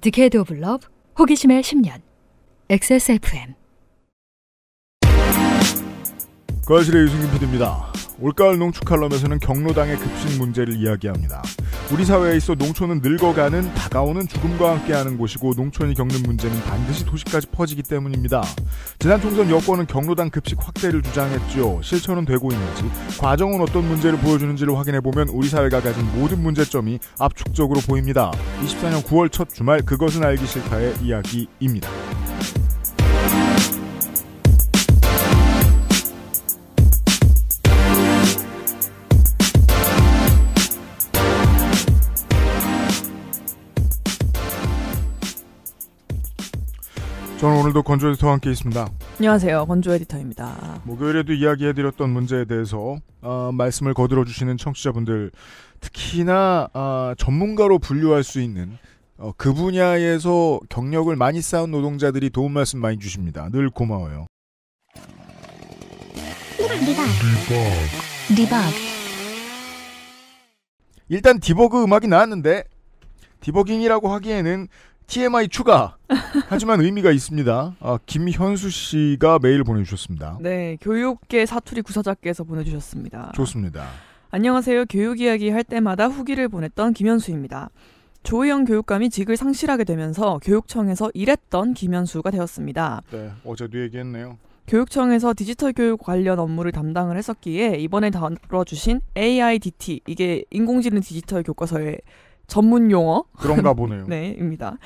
디케이드 오브 러브 호기심의 10년 XSFM 거실의 유승균 PD입니다. 올가을 농축칼럼에서는 경로당의 급식 문제를 이야기합니다. 우리 사회에 있어 농촌은 늙어가는 다가오는 죽음과 함께하는 곳이고 농촌이 겪는 문제는 반드시 도시까지 퍼지기 때문입니다. 지난 총선 여권은 경로당 급식 확대를 주장했죠. 실천은 되고 있는지 과정은 어떤 문제를 보여주는지를 확인해보면 우리 사회가 가진 모든 문제점이 압축적으로 보입니다. 24년 9월 첫 주말 그것은 알기 싫다의 이야기입니다. 저는 오늘도 건조 에디터와 함께 있습니다. 안녕하세요. 건조 에디터입니다. 목요일에도 이야기해드렸던 문제에 대해서 어, 말씀을 거들어주시는 청취자분들 특히나 어, 전문가로 분류할 수 있는 어, 그 분야에서 경력을 많이 쌓은 노동자들이 도움 말씀 많이 주십니다. 늘 고마워요. 리박. 리박. 리박. 일단 디버그 음악이 나왔는데 디버깅이라고 하기에는 TMI 추가. 하지만 의미가 있습니다. 아, 김현수 씨가 메일 보내주셨습니다. 네, 교육계 사투리 구사자께서 보내주셨습니다. 좋습니다. 안녕하세요. 교육 이야기 할 때마다 후기를 보냈던 김현수입니다. 조희영 교육감이 직을 상실하게 되면서 교육청에서 일했던 김현수가 되었습니다. 네, 어제도 얘기했네요. 교육청에서 디지털 교육 관련 업무를 담당을 했었기에 이번에 다뤄주신 AIDT 이게 인공지능 디지털 교과서에 전문 용어 그런가 보네요. 네입니다.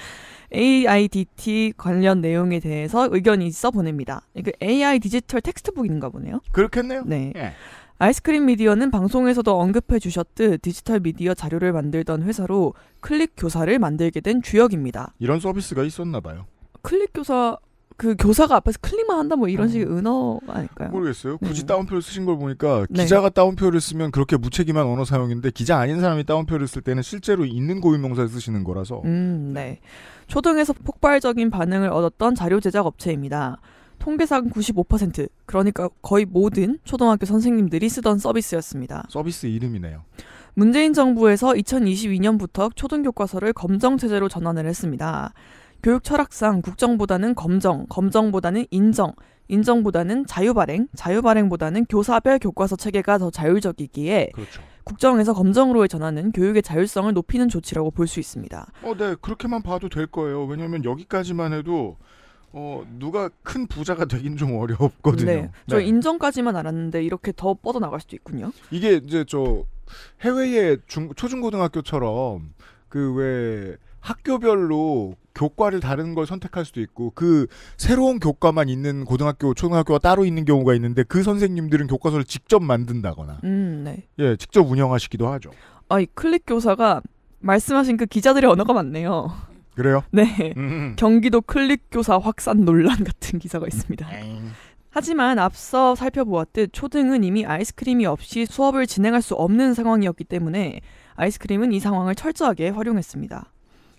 AIDT 관련 내용에 대해서 의견이 있어 보냅니다. 그 AI 디지털 텍스트북인가 보네요. 그렇겠네요. 네. 예. 아이스크림 미디어는 방송에서도 언급해 주셨듯 디지털 미디어 자료를 만들던 회사로 클릭 교사를 만들게 된 주역입니다. 이런 서비스가 있었나 봐요. 클릭 교사 그 교사가 앞에서 클릭만 한다 뭐 이런 어. 식의 은어 아닐까요? 모르겠어요. 굳이 네. 따옴표를 쓰신 걸 보니까 네. 기자가 따옴표를 쓰면 그렇게 무책임한 언어 사용인데 기자 아닌 사람이 따옴표를 쓸 때는 실제로 있는 고유명사를 쓰시는 거라서. 음, 네. 초등에서 폭발적인 반응을 얻었던 자료 제작 업체입니다. 통계상 95% 그러니까 거의 모든 초등학교 선생님들이 쓰던 서비스였습니다. 서비스 이름이네요. 문재인 정부에서 2022년부터 초등 교과서를 검정 체제로 전환을 했습니다. 교육 철학상 국정보다는 검정, 검정보다는 인정, 인정보다는 자유발행, 자유발행보다는 교사별 교과서 체계가 더 자율적이기에 그렇죠. 국정에서 검정으로의 전환은 교육의 자율성을 높이는 조치라고 볼 수 있습니다. 어, 네, 그렇게만 봐도 될 거예요. 왜냐하면 여기까지만 해도 어, 누가 큰 부자가 되긴 좀 어렵거든요. 네, 저 네. 인정까지만 알았는데 이렇게 더 뻗어 나갈 수도 있군요. 이게 이제 저 해외의 중, 초중고등학교처럼 그왜 학교별로 교과를 다른 걸 선택할 수도 있고 그 새로운 교과만 있는 고등학교, 초등학교가 따로 있는 경우가 있는데 그 선생님들은 교과서를 직접 만든다거나 음, 네. 예, 직접 운영하시기도 하죠. 아, 이 클릭 교사가 말씀하신 그 기자들의 언어가 맞네요. 그래요? 네. 음. 경기도 클릭 교사 확산 논란 같은 기사가 있습니다. 음. 하지만 앞서 살펴보았듯 초등은 이미 아이스크림이 없이 수업을 진행할 수 없는 상황이었기 때문에 아이스크림은 이 상황을 철저하게 활용했습니다.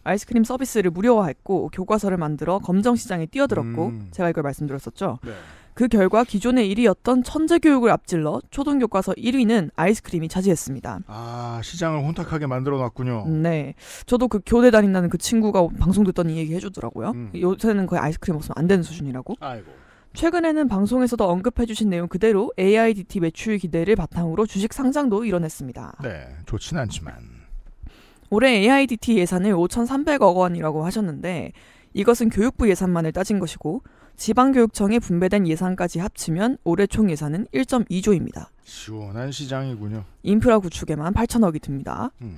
아이스크림 서비스를 무료화했고 교과서를 만들어 검정 시장에 뛰어들었고 음. 제가 이걸 말씀드렸었죠. 네. 그 결과 기존의 1위였던 천재 교육을 앞질러 초등 교과서 1위는 아이스크림이 차지했습니다. 아 시장을 혼탁하게 만들어 놨군요. 음, 네, 저도 그 교대 다닌다는 그 친구가 방송 듣더니 얘기 해주더라고요. 음. 요새는 거의 아이스크림 없으면 안 되는 수준이라고. 아이고. 최근에는 방송에서도 언급해주신 내용 그대로 AIDT 매출 기대를 바탕으로 주식 상장도 이뤄냈습니다. 네, 좋진 않지만. 올해 AIDT 예산을 5,300억 원이라고 하셨는데 이것은 교육부 예산만을 따진 것이고 지방교육청에 분배된 예산까지 합치면 올해 총 예산은 1.2조입니다. 시원한 시장이군요. 인프라 구축에만 8천억이 듭니다. 음.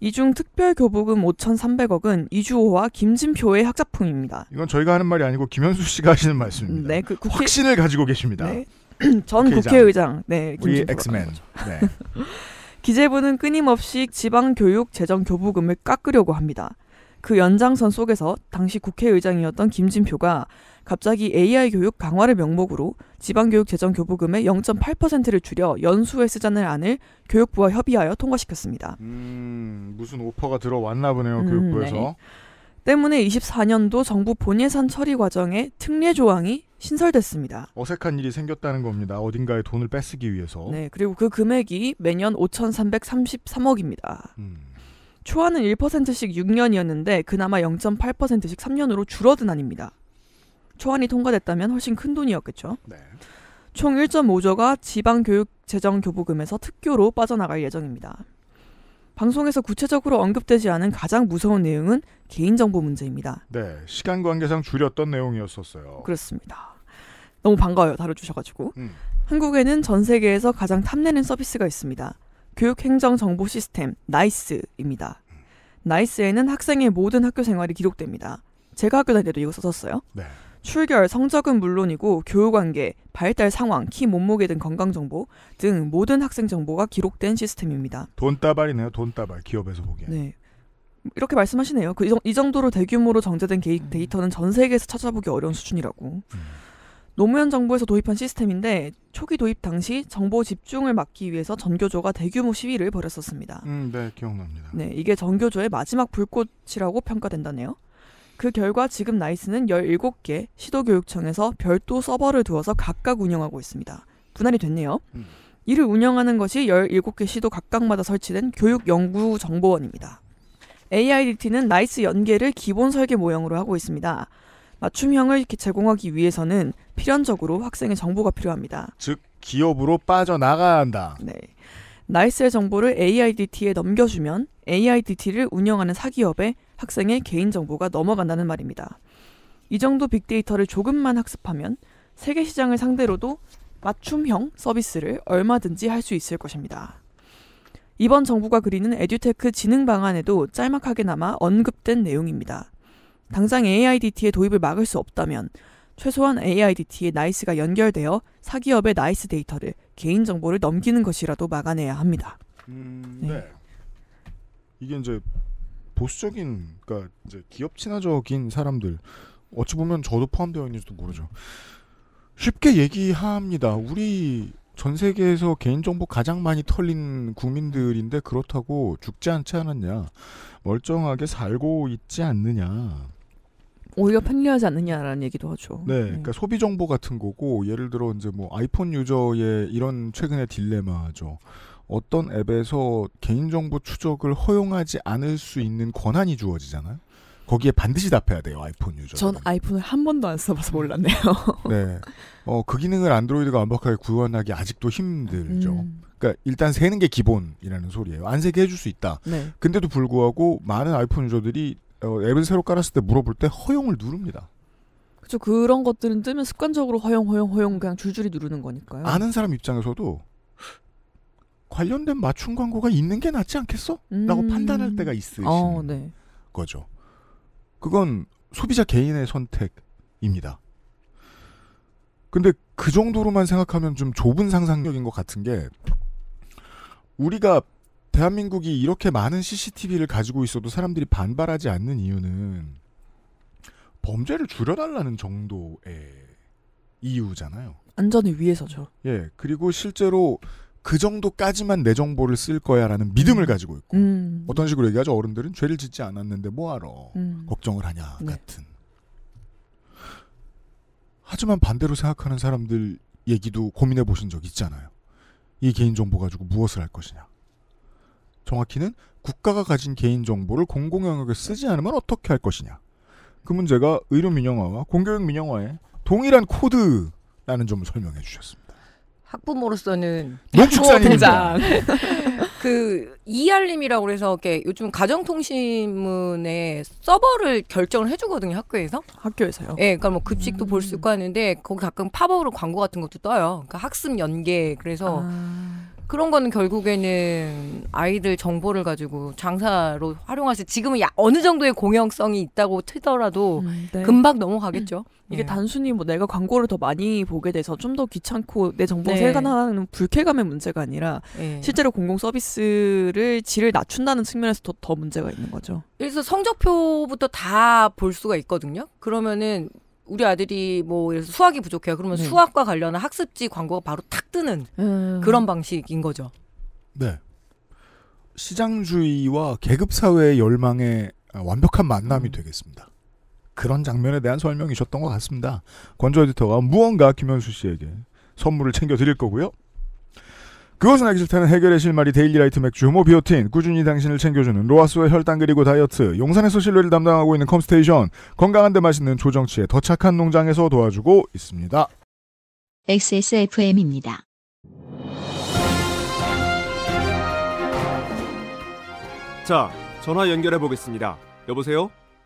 이중 특별교부금 5,300억은 이주호와 김진표의 학자품입니다. 이건 저희가 하는 말이 아니고 김현수 씨가 하시는 말씀입니다. 음, 네, 그 국회... 확신을 가지고 계십니다. 네. 전 국회의장. 국회의장. 네, 김진표. 우리 엑스맨. 네. 기재부는 끊임없이 지방교육 재정 교부금을 깎으려고 합니다. 그 연장선 속에서 당시 국회의장이었던 김진표가 갑자기 AI 교육 강화를 명목으로 지방교육 재정 교부금의 0.8%를 줄여 연수에 쓰자는 안을 교육부와 협의하여 통과시켰습니다. 음, 무슨 오퍼가 들어왔나 보네요, 음, 교육부에서. 음, 네. 때문에 24년도 정부 본예산 처리 과정에 특례 조항이 신설됐습니다. 어색한 일이 생겼다는 겁니다. 어딘가에 돈을 뺏기 위해서. 네, 그리고 그 금액이 매년 5,333억입니다. 음. 초안은 1%씩 6년이었는데 그나마 0.8%씩 3년으로 줄어든 안입니다. 초안이 통과됐다면 훨씬 큰 돈이었겠죠. 네. 총 1.5조가 지방교육재정교부금에서 특교로 빠져나갈 예정입니다. 방송에서 구체적으로 언급되지 않은 가장 무서운 내용은 개인정보 문제입니다. 네, 시간 관계상 줄였던 내용이었었어요. 그렇습니다. 너무 반가워요, 다뤄주셔가지고. 음. 한국에는 전 세계에서 가장 탐내는 서비스가 있습니다. 교육행정정보시스템, 나이스입니다. 나이스에는 학생의 모든 학교 생활이 기록됩니다. 제가 학교 다닐 때도 이거 썼었어요. 네. 출결 성적은 물론이고 교우관계, 발달 상황, 키 몸무게 등 건강 정보 등 모든 학생 정보가 기록된 시스템입니다. 돈다발이네요. 돈다발 기업에서 보기엔. 네. 이렇게 말씀하시네요. 그이 정도로 대규모로 정제된 음. 데이터는 전 세계에서 찾아보기 어려운 수준이라고. 음. 노무현 정부에서 도입한 시스템인데 초기 도입 당시 정보 집중을 막기 위해서 전교조가 대규모 시위를 벌였었습니다. 음, 네, 기억납니다. 네, 이게 전교조의 마지막 불꽃이라고 평가된다네요. 그 결과 지금 나이스는 17개 시도교육청에서 별도 서버를 두어서 각각 운영하고 있습니다. 분할이 됐네요. 음. 이를 운영하는 것이 17개 시도 각각마다 설치된 교육연구정보원입니다. AIDT는 나이스 연계를 기본 설계 모형으로 하고 있습니다. 맞춤형을 제공하기 위해서는 필연적으로 학생의 정보가 필요합니다. 즉 기업으로 빠져나가야 한다. 네. 나이스의 정보를 AIDT에 넘겨주면 AIDT를 운영하는 사기업에 학생의 개인정보가 넘어간다는 말입니다. 이 정도 빅데이터를 조금만 학습하면 세계 시장을 상대로도 맞춤형 서비스를 얼마든지 할 수 있을 것입니다. 이번 정부가 그리는 에듀테크 진흥 방안에도 짤막하게나마 언급된 내용입니다. 당장 AIDT의 도입을 막을 수 없다면 최소한 AIDT의 나이스가 연결되어 사기업의 나이스 데이터를 개인정보를 넘기는 것이라도 막아내야 합니다. 음, 네. 네. 이게 이제 보수적인 그러니까 이제 기업 친화적인 사람들 어찌 보면 저도 포함되어 있는지도 모르죠. 쉽게 얘기합니다. 우리 전 세계에서 개인정보 가장 많이 털린 국민들인데 그렇다고 죽지 않지 않았냐. 멀쩡하게 살고 있지 않느냐. 오히려 편리하지 않느냐라는 얘기도 하죠. 네, 네. 그러니까 소비 정보 같은 거고 예를 들어 이제 뭐 아이폰 유저의 이런 최근의 딜레마죠. 어떤 앱에서 개인정보 추적을 허용하지 않을 수 있는 권한이 주어지잖아요. 거기에 반드시 답해야 돼요 아이폰 유저. 전 아이폰을 한 번도 안 써봐서 몰랐네요. 네, 어 그 기능을 안드로이드가 완벽하게 구현하기 아직도 힘들죠. 음. 그러니까 일단 세는 게 기본이라는 소리예요. 안 세게 해줄 수 있다. 네. 근데도 불구하고 많은 아이폰 유저들이 어, 앱을 새로 깔았을 때 물어볼 때 허용을 누릅니다. 그렇죠. 그런 것들은 뜨면 습관적으로 허용, 허용, 허용 그냥 줄줄이 누르는 거니까요. 아는 사람 입장에서도 관련된 맞춤 광고가 있는 게 낫지 않겠어? 음. 라고 판단할 때가 있으신 어, 네. 거죠. 그건 소비자 개인의 선택입니다. 근데 그 정도로만 생각하면 좀 좁은 상상력인 것 같은 게 우리가 대한민국이 이렇게 많은 CCTV를 가지고 있어도 사람들이 반발하지 않는 이유는 범죄를 줄여달라는 정도의 이유잖아요. 안전을 위해서죠. 예, 그리고 실제로 그 정도까지만 내 정보를 쓸 거야라는 믿음을 음. 가지고 있고 음. 어떤 식으로 얘기하죠 어른들은 죄를 짓지 않았는데 뭐하러 음. 걱정을 하냐 네. 같은 하지만 반대로 생각하는 사람들 얘기도 고민해 보신 적 있잖아요 이 개인정보 가지고 무엇을 할 것이냐 정확히는 국가가 가진 개인정보를 공공 영역에 쓰지 않으면 어떻게 할 것이냐 그 문제가 의료 민영화와 공교육 민영화의 동일한 코드라는 점을 설명해 주셨습니다 학부모로서는 농축산입니그 이알림이라고 그래서 이렇게 요즘 가정통신문에 서버를 결정을 해주거든요 학교에서. 학교에서요. 예, 네, 그니까뭐 급식도 음. 볼수 있고 하는데 거기 가끔 팝업으로 광고 같은 것도 떠요. 그니까 학습 연계 그래서 아. 그런 거는 결국에는 아이들 정보를 가지고 장사로 활용하실 지금은 야, 어느 정도의 공영성이 있다고 틀더라도 음, 네. 금방 넘어가겠죠. 음. 이게 예. 단순히 뭐 내가 광고를 더 많이 보게 돼서 좀 더 귀찮고 내 정보 네. 세관하는 불쾌감의 문제가 아니라 예. 실제로 공공 서비스를 질을 낮춘다는 측면에서 더, 더 문제가 있는 거죠. 그래서 성적표부터 다 볼 수가 있거든요. 그러면은 우리 아들이 뭐 예를 들어서 수학이 부족해요. 그러면 네. 수학과 관련한 학습지 광고가 바로 탁 뜨는 음. 그런 방식인 거죠. 네. 시장주의와 계급사회의 열망의 완벽한 만남이 음. 되겠습니다. 그런 장면에 대한 설명이셨던 것 같습니다. 권조 에디터가 무언가 김현수 씨에게 선물을 챙겨드릴 거고요. 그것은 알기 싫다는 해결의 실마리 데일리라이트 맥주 모 뭐 비오틴 꾸준히 당신을 챙겨주는 로아스의 혈당 그리고 다이어트 용산에서 실뢰를 담당하고 있는 컴스테이션 건강한데 맛있는 조정치의 더 착한 농장에서 도와주고 있습니다. XSFM입니다. 자 전화 연결해 보겠습니다. 여보세요?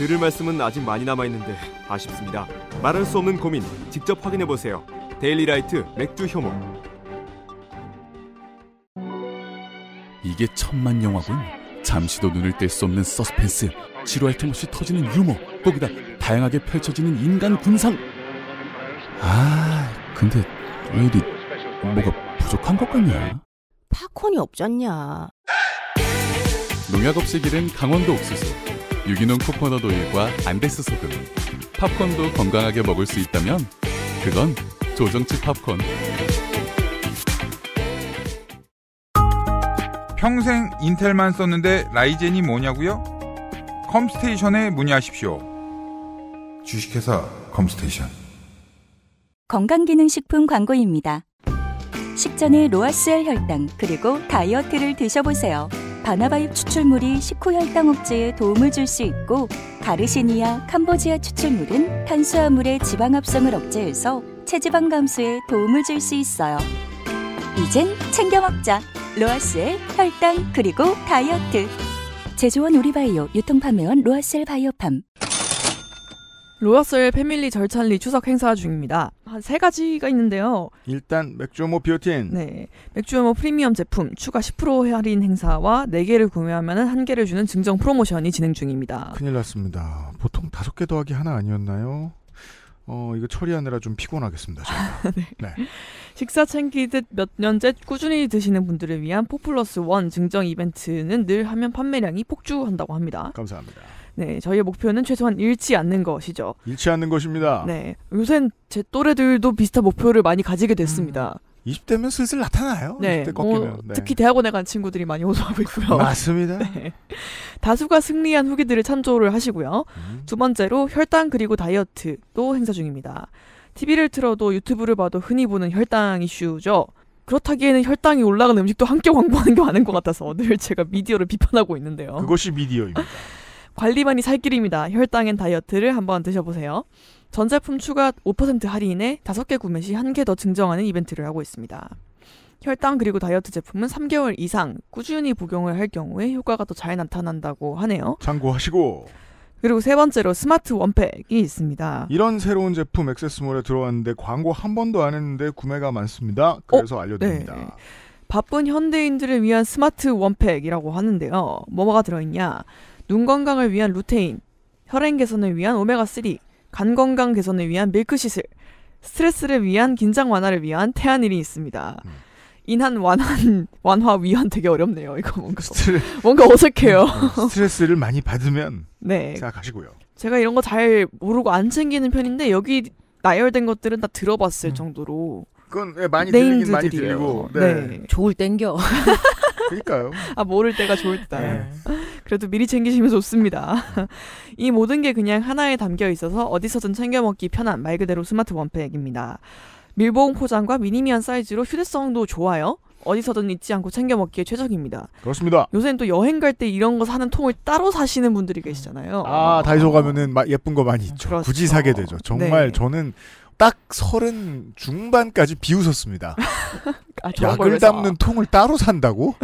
들을 말씀은 아직 많이 남아 있는데 아쉽습니다. 말할 수 없는 고민 직접 확인해 보세요. 데일리라이트 맥주 효모. 이게 천만 영화군. 잠시도 눈을 뗄 수 없는 서스펜스, 지루할 틈 없이 터지는 유머, 거기다 다양하게 펼쳐지는 인간 군상. 아, 근데 왜 이리 뭐가 부족한 것 같냐? 팝콘이 없잖냐. 농약 없이 기른 강원도 옥수수. 유기농 코코넛 오일과 안데스 소금, 팝콘도 건강하게 먹을 수 있다면 그건 조정치 팝콘. 평생 인텔만 썼는데 라이젠이 뭐냐고요? 컴스테이션에 문의하십시오. 주식회사 컴스테이션. 건강기능식품 광고입니다. 식전에 로아스엘 혈당 그리고 다이어트를 드셔보세요. 바나바잎 추출물이 식후혈당 억제에 도움을 줄 수 있고 가르시니아 캄보지아 추출물은 탄수화물의 지방 합성을 억제해서 체지방 감소에 도움을 줄 수 있어요. 이젠 챙겨 먹자. 로아스의 혈당 그리고 다이어트. 제조원 우리바이오 유통판매원 로아셀 바이오팜 로어셀 패밀리 절찬리 추석 행사 중입니다. 한 세 가지가 있는데요. 일단 맥주모 비오틴. 네. 맥주모 프리미엄 제품 추가 10% 할인 행사와 4개를 구매하면 1개를 주는 증정 프로모션이 진행 중입니다. 큰일 났습니다. 보통 5개 더하기 하나 아니었나요? 어, 이거 처리하느라 좀 피곤하겠습니다. 네. 네. 식사 챙기듯 몇 년째 꾸준히 드시는 분들을 위한 포플러스 원 증정 이벤트는 늘 하면 판매량이 폭주한다고 합니다. 감사합니다. 네, 저희의 목표는 최소한 잃지 않는 것이죠. 잃지 않는 것입니다. 네, 요샌 제 또래들도 비슷한 목표를 많이 가지게 됐습니다. 음. 20대면 슬슬 나타나요. 네. 20대 꺾이면. 어, 네. 특히 대학원에 간 친구들이 많이 호소하고 있고요. 맞습니다. 네. 다수가 승리한 후기들을 참조를 하시고요. 음. 두 번째로 혈당 그리고 다이어트도 행사 중입니다. TV를 틀어도 유튜브를 봐도 흔히 보는 혈당 이슈죠. 그렇다기에는 혈당이 올라간 음식도 함께 광고하는 게 많은 것 같아서 늘 제가 미디어를 비판하고 있는데요. 그것이 미디어입니다. 관리만이 살 길입니다. 혈당엔 다이어트를 한번 드셔보세요. 전제품 추가 5% 할인에 5개 구매 시 한 개 더 증정하는 이벤트를 하고 있습니다. 혈당 그리고 다이어트 제품은 3개월 이상 꾸준히 복용을 할 경우에 효과가 더 잘 나타난다고 하네요. 참고하시고. 그리고 세 번째로 스마트 원팩이 있습니다. 이런 새로운 제품 액세스몰에 들어왔는데 광고 한 번도 안 했는데 구매가 많습니다. 어? 그래서 어? 알려드립니다. 네. 바쁜 현대인들을 위한 스마트 원팩이라고 하는데요. 뭐가 들어있냐? 눈 건강을 위한 루테인, 혈행 개선을 위한 오메가3, 간 건강 개선을 위한 밀크시슬, 스트레스를 위한 긴장 완화를 위한 태아일이 있습니다. 음. 인한 완한 완화 위안 되게 어렵네요. 이거 뭔가 스트레... 뭔가 어색해요. 음, 음, 스트레스를 많이 받으면 네. 생각하시고요. 제가 이런 거 잘 모르고 안 챙기는 편인데 여기 나열된 것들은 다 들어봤을 음. 정도로 그건 예, 많이 들리긴 많이 들리고 네. 네. 좋을 땡겨 그러니까요. 아 모를 때가 좋을 때. 네. 그래도 미리 챙기시면 좋습니다. 이 모든 게 그냥 하나에 담겨 있어서 어디서든 챙겨 먹기 편한 말 그대로 스마트 원팩입니다. 밀봉 포장과 미니미한 사이즈로 휴대성도 좋아요. 어디서든 잊지 않고 챙겨 먹기에 최적입니다. 그렇습니다. 요새는 또 여행 갈 때 이런 거 사는 통을 따로 사시는 분들이 계시잖아요. 아, 다이소 가면은 예쁜 거 많이 있죠. 그렇죠. 굳이 사게 되죠. 정말 네. 저는 딱 서른 중반까지 비웃었습니다. 아, 약을 담는 통을 따로 산다고?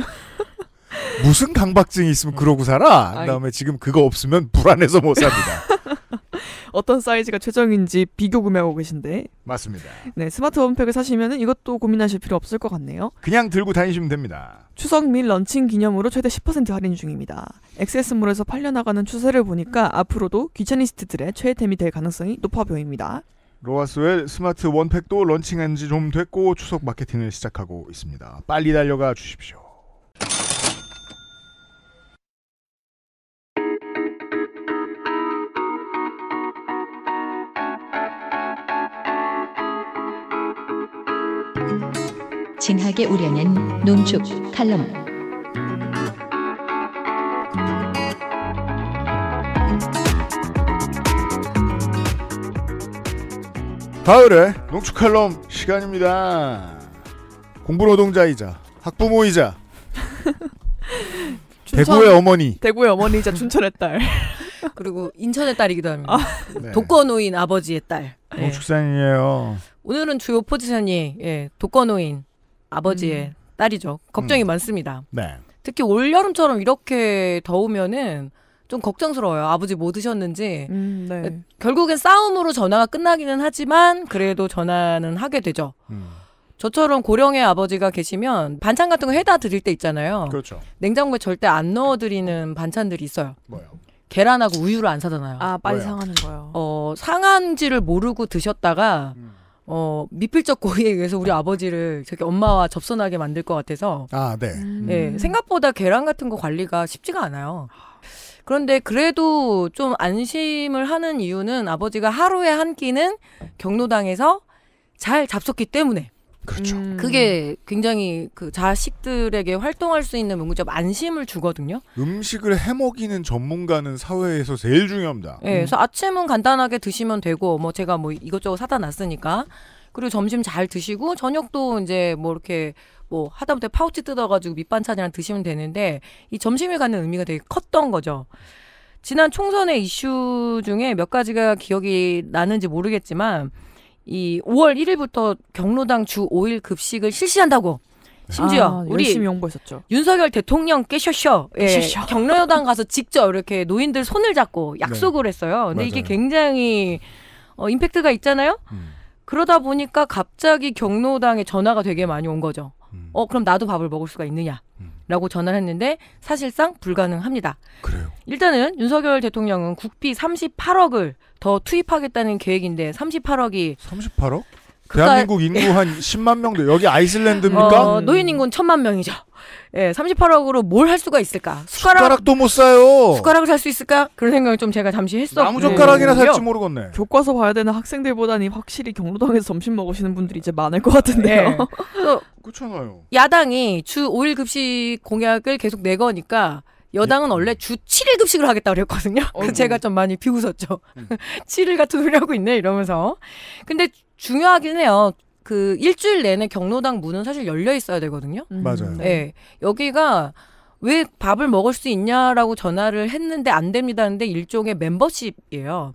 무슨 강박증이 있으면 음. 그러고 살아? 그 다음에 지금 그거 없으면 불안해서 못 삽니다. 어떤 사이즈가 최적인지 비교 구매하고 계신데. 맞습니다. 네, 스마트 원팩을 사시면 이것도 고민하실 필요 없을 것 같네요. 그냥 들고 다니시면 됩니다. 추석 및 런칭 기념으로 최대 10% 할인 중입니다. 액세스몰에서 팔려나가는 추세를 보니까 앞으로도 귀차니스트들의 최애템이 될 가능성이 높아 보입니다. 로아스웰 스마트 원팩도 런칭한 지 좀 됐고 추석 마케팅을 시작하고 있습니다. 빨리 달려가 주십시오. 진하게 우려낸 농축 칼럼 가을의 농축칼럼 시간입니다. 공부노동자이자 학부모이자 춘천, 대구의 어머니 대구의 어머니이자 춘천의 딸 그리고 인천의 딸이기도 합니다. 아. 네. 독거노인 아버지의 딸 농축산이에요. 어, 예. 오늘은 주요 포지션이 예, 독거노인 아버지의 음. 딸이죠. 걱정이 음. 많습니다. 네. 특히 올 여름처럼 이렇게 더우면은 좀 걱정스러워요. 아버지 뭐 드셨는지. 음, 네. 결국엔 싸움으로 전화가 끝나기는 하지만 그래도 전화는 하게 되죠. 음. 저처럼 고령의 아버지가 계시면 반찬 같은 거 해다 드릴 때 있잖아요. 그렇죠. 냉장고에 절대 안 넣어 드리는 반찬들이 있어요. 뭐요? 계란하고 우유를 안 사잖아요. 아, 빨리 뭐야? 상하는 거요. 어, 상한지를 모르고 드셨다가 음. 어, 미필적 고의에 의해서 우리 아버지를 저렇게 엄마와 접선하게 만들 것 같아서 아, 네. 음. 네. 생각보다 계란 같은 거 관리가 쉽지가 않아요. 그런데 그래도 좀 안심을 하는 이유는 아버지가 하루에 한 끼는 경로당에서 잘 잡섰기 때문에. 그렇죠. 음. 그게 굉장히 그 자식들에게 활동할 수 있는 문구점 안심을 주거든요. 음식을 해먹이는 전문가는 사회에서 제일 중요합니다. 네, 그래서 아침은 간단하게 드시면 되고 뭐 제가 뭐 이것저것 사다 놨으니까 그리고 점심 잘 드시고 저녁도 이제 뭐 이렇게 뭐 하다못해 파우치 뜯어가지고 밑반찬이랑 드시면 되는데 이 점심을 갖는 의미가 되게 컸던 거죠. 지난 총선의 이슈 중에 몇 가지가 기억이 나는지 모르겠지만 이 5월 1일부터 경로당 주 5일 급식을 실시한다고 네. 심지어 아, 우리 윤석열 대통령 깨셔셔 예, 경로당 가서 직접 이렇게 노인들 손을 잡고 약속을 네. 했어요. 근데 맞아요. 이게 굉장히 어, 임팩트가 있잖아요. 음. 그러다 보니까 갑자기 경로당에 전화가 되게 많이 온 거죠. 음. 어 그럼 나도 밥을 먹을 수가 있느냐라고 음. 전화를 했는데 사실상 불가능합니다. 그래요. 일단은 윤석열 대통령은 국비 38억을 더 투입하겠다는 계획인데 38억이 38억? 그러니까 대한민국 인구 한 10만 명도 여기 아이슬란드입니까? 어, 노인 인구는 천만 명이죠. 예, 38억으로 뭘 할 수가 있을까? 숟가락, 도못 사요. 숟가락을 살 수 있을까? 그런 생각을 좀 제가 잠시 했었고 나무 젓가락이나 살지 모르겠네. 교과서 봐야 되는 학생들보다는 확실히 경로당에서 점심 먹으시는 분들이 이제 많을 것 같은데요. 네. 그렇잖아요. 야당이 주 5일 급식 공약을 계속 내거니까 여당은 예. 원래 주 7일 급식을 하겠다 그랬거든요. 어, 제가 좀 많이 비웃었죠. 7일 음. 같은 소리 하고 있네 이러면서. 근데 중요하긴 해요. 그 일주일 내내 경로당 문은 사실 열려 있어야 되거든요. 음. 맞아요. 네. 예. 여기가 왜 밥을 먹을 수 있냐라고 전화를 했는데 안 됩니다 근데 일종의 멤버십이에요.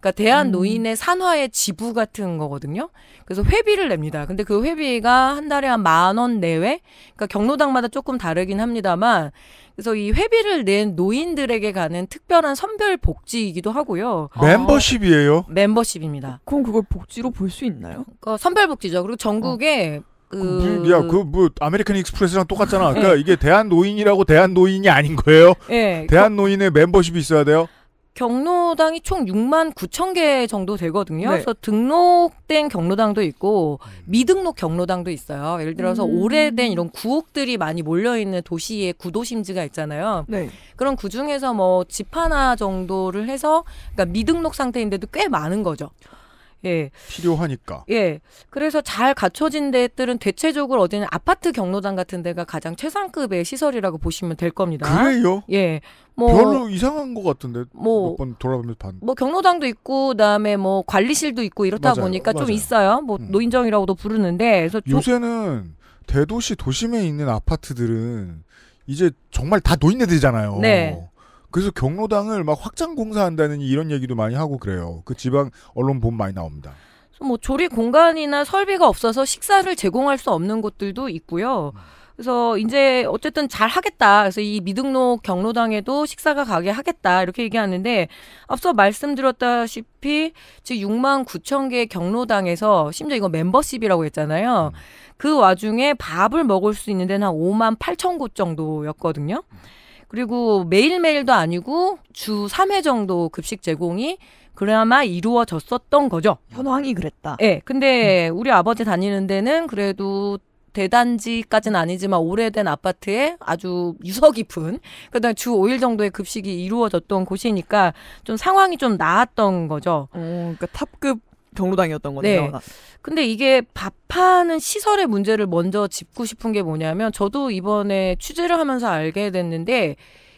그러니까 대한 음. 노인의 음. 산화의 지부 같은 거거든요. 그래서 회비를 냅니다. 근데 그 회비가 한 달에 한 만 원 내외? 그러니까 경로당마다 조금 다르긴 합니다만 그래서 이 회비를 낸 노인들에게 가는 특별한 선별 복지이기도 하고요. 멤버십이에요? 아, 멤버십입니다. 그럼 그걸 복지로 볼 수 있나요? 어, 선별 복지죠. 그리고 전국에 어. 그... 그 야, 그, 뭐, 아메리칸 익스프레스랑 똑같잖아. 그니까 예. 이게 대한 노인이라고 대한 노인이 아닌 거예요? 예. 대한 노인의 멤버십이 있어야 돼요? 경로당이 총 6만 9천 개 정도 되거든요. 네. 그래서 등록된 경로당도 있고 음. 미등록 경로당도 있어요. 예를 들어서 음. 오래된 이런 구옥들이 많이 몰려 있는 도시의 구도심지가 있잖아요. 네. 그럼그 중에서 뭐 집 하나 정도를 해서 그러니까 미등록 상태인데도 꽤 많은 거죠. 예. 필요하니까. 예. 그래서 잘 갖춰진 데들은 대체적으로 어디는 아파트 경로당 같은 데가 가장 최상급의 시설이라고 보시면 될 겁니다. 그래요? 예. 뭐 별로 이상한 것 같은데 뭐, 몇번 돌아보면서 봤. 뭐 경로당도 있고 그다음에 뭐 관리실도 있고 이렇다 맞아요. 보니까 맞아요. 좀 있어요. 뭐 음. 노인정이라고도 부르는데 그래서 요새는 대도시 도심에 있는 아파트들은 이제 정말 다 노인네들이잖아요. 네. 그래서 경로당을 막 확장 공사한다는 이런 얘기도 많이 하고 그래요. 그 지방 언론 보본 많이 나옵니다. 뭐 조리 공간이나 설비가 없어서 식사를 제공할 수 없는 곳들도 있고요. 그래서 이제 어쨌든 잘 하겠다. 그래서 이 미등록 경로당에도 식사가 가게 하겠다. 이렇게 얘기하는데 앞서 말씀드렸다시피 즉 6만 9천 개 경로당에서 심지어 이거 멤버십이라고 했잖아요. 음. 그 와중에 밥을 먹을 수 있는 데는 한 5만 8천 곳 정도였거든요. 음. 그리고 매일매일도 아니고 주 3회 정도 급식 제공이 그나마 이루어졌었던 거죠. 현황이 그랬다. 예. 네, 근데 음. 우리 아버지 다니는 데는 그래도 대단지까지는 아니지만 오래된 아파트에 아주 유서 깊은 그다음 주 5일 정도의 급식이 이루어졌던 곳이니까 좀 상황이 좀 나았던 거죠. 어, 그러니까 탑급 경로당이었던 거네요. 네. 근데 이게 밥하는 시설의 문제를 먼저 짚고 싶은 게 뭐냐면 저도 이번에 취재를 하면서 알게 됐는데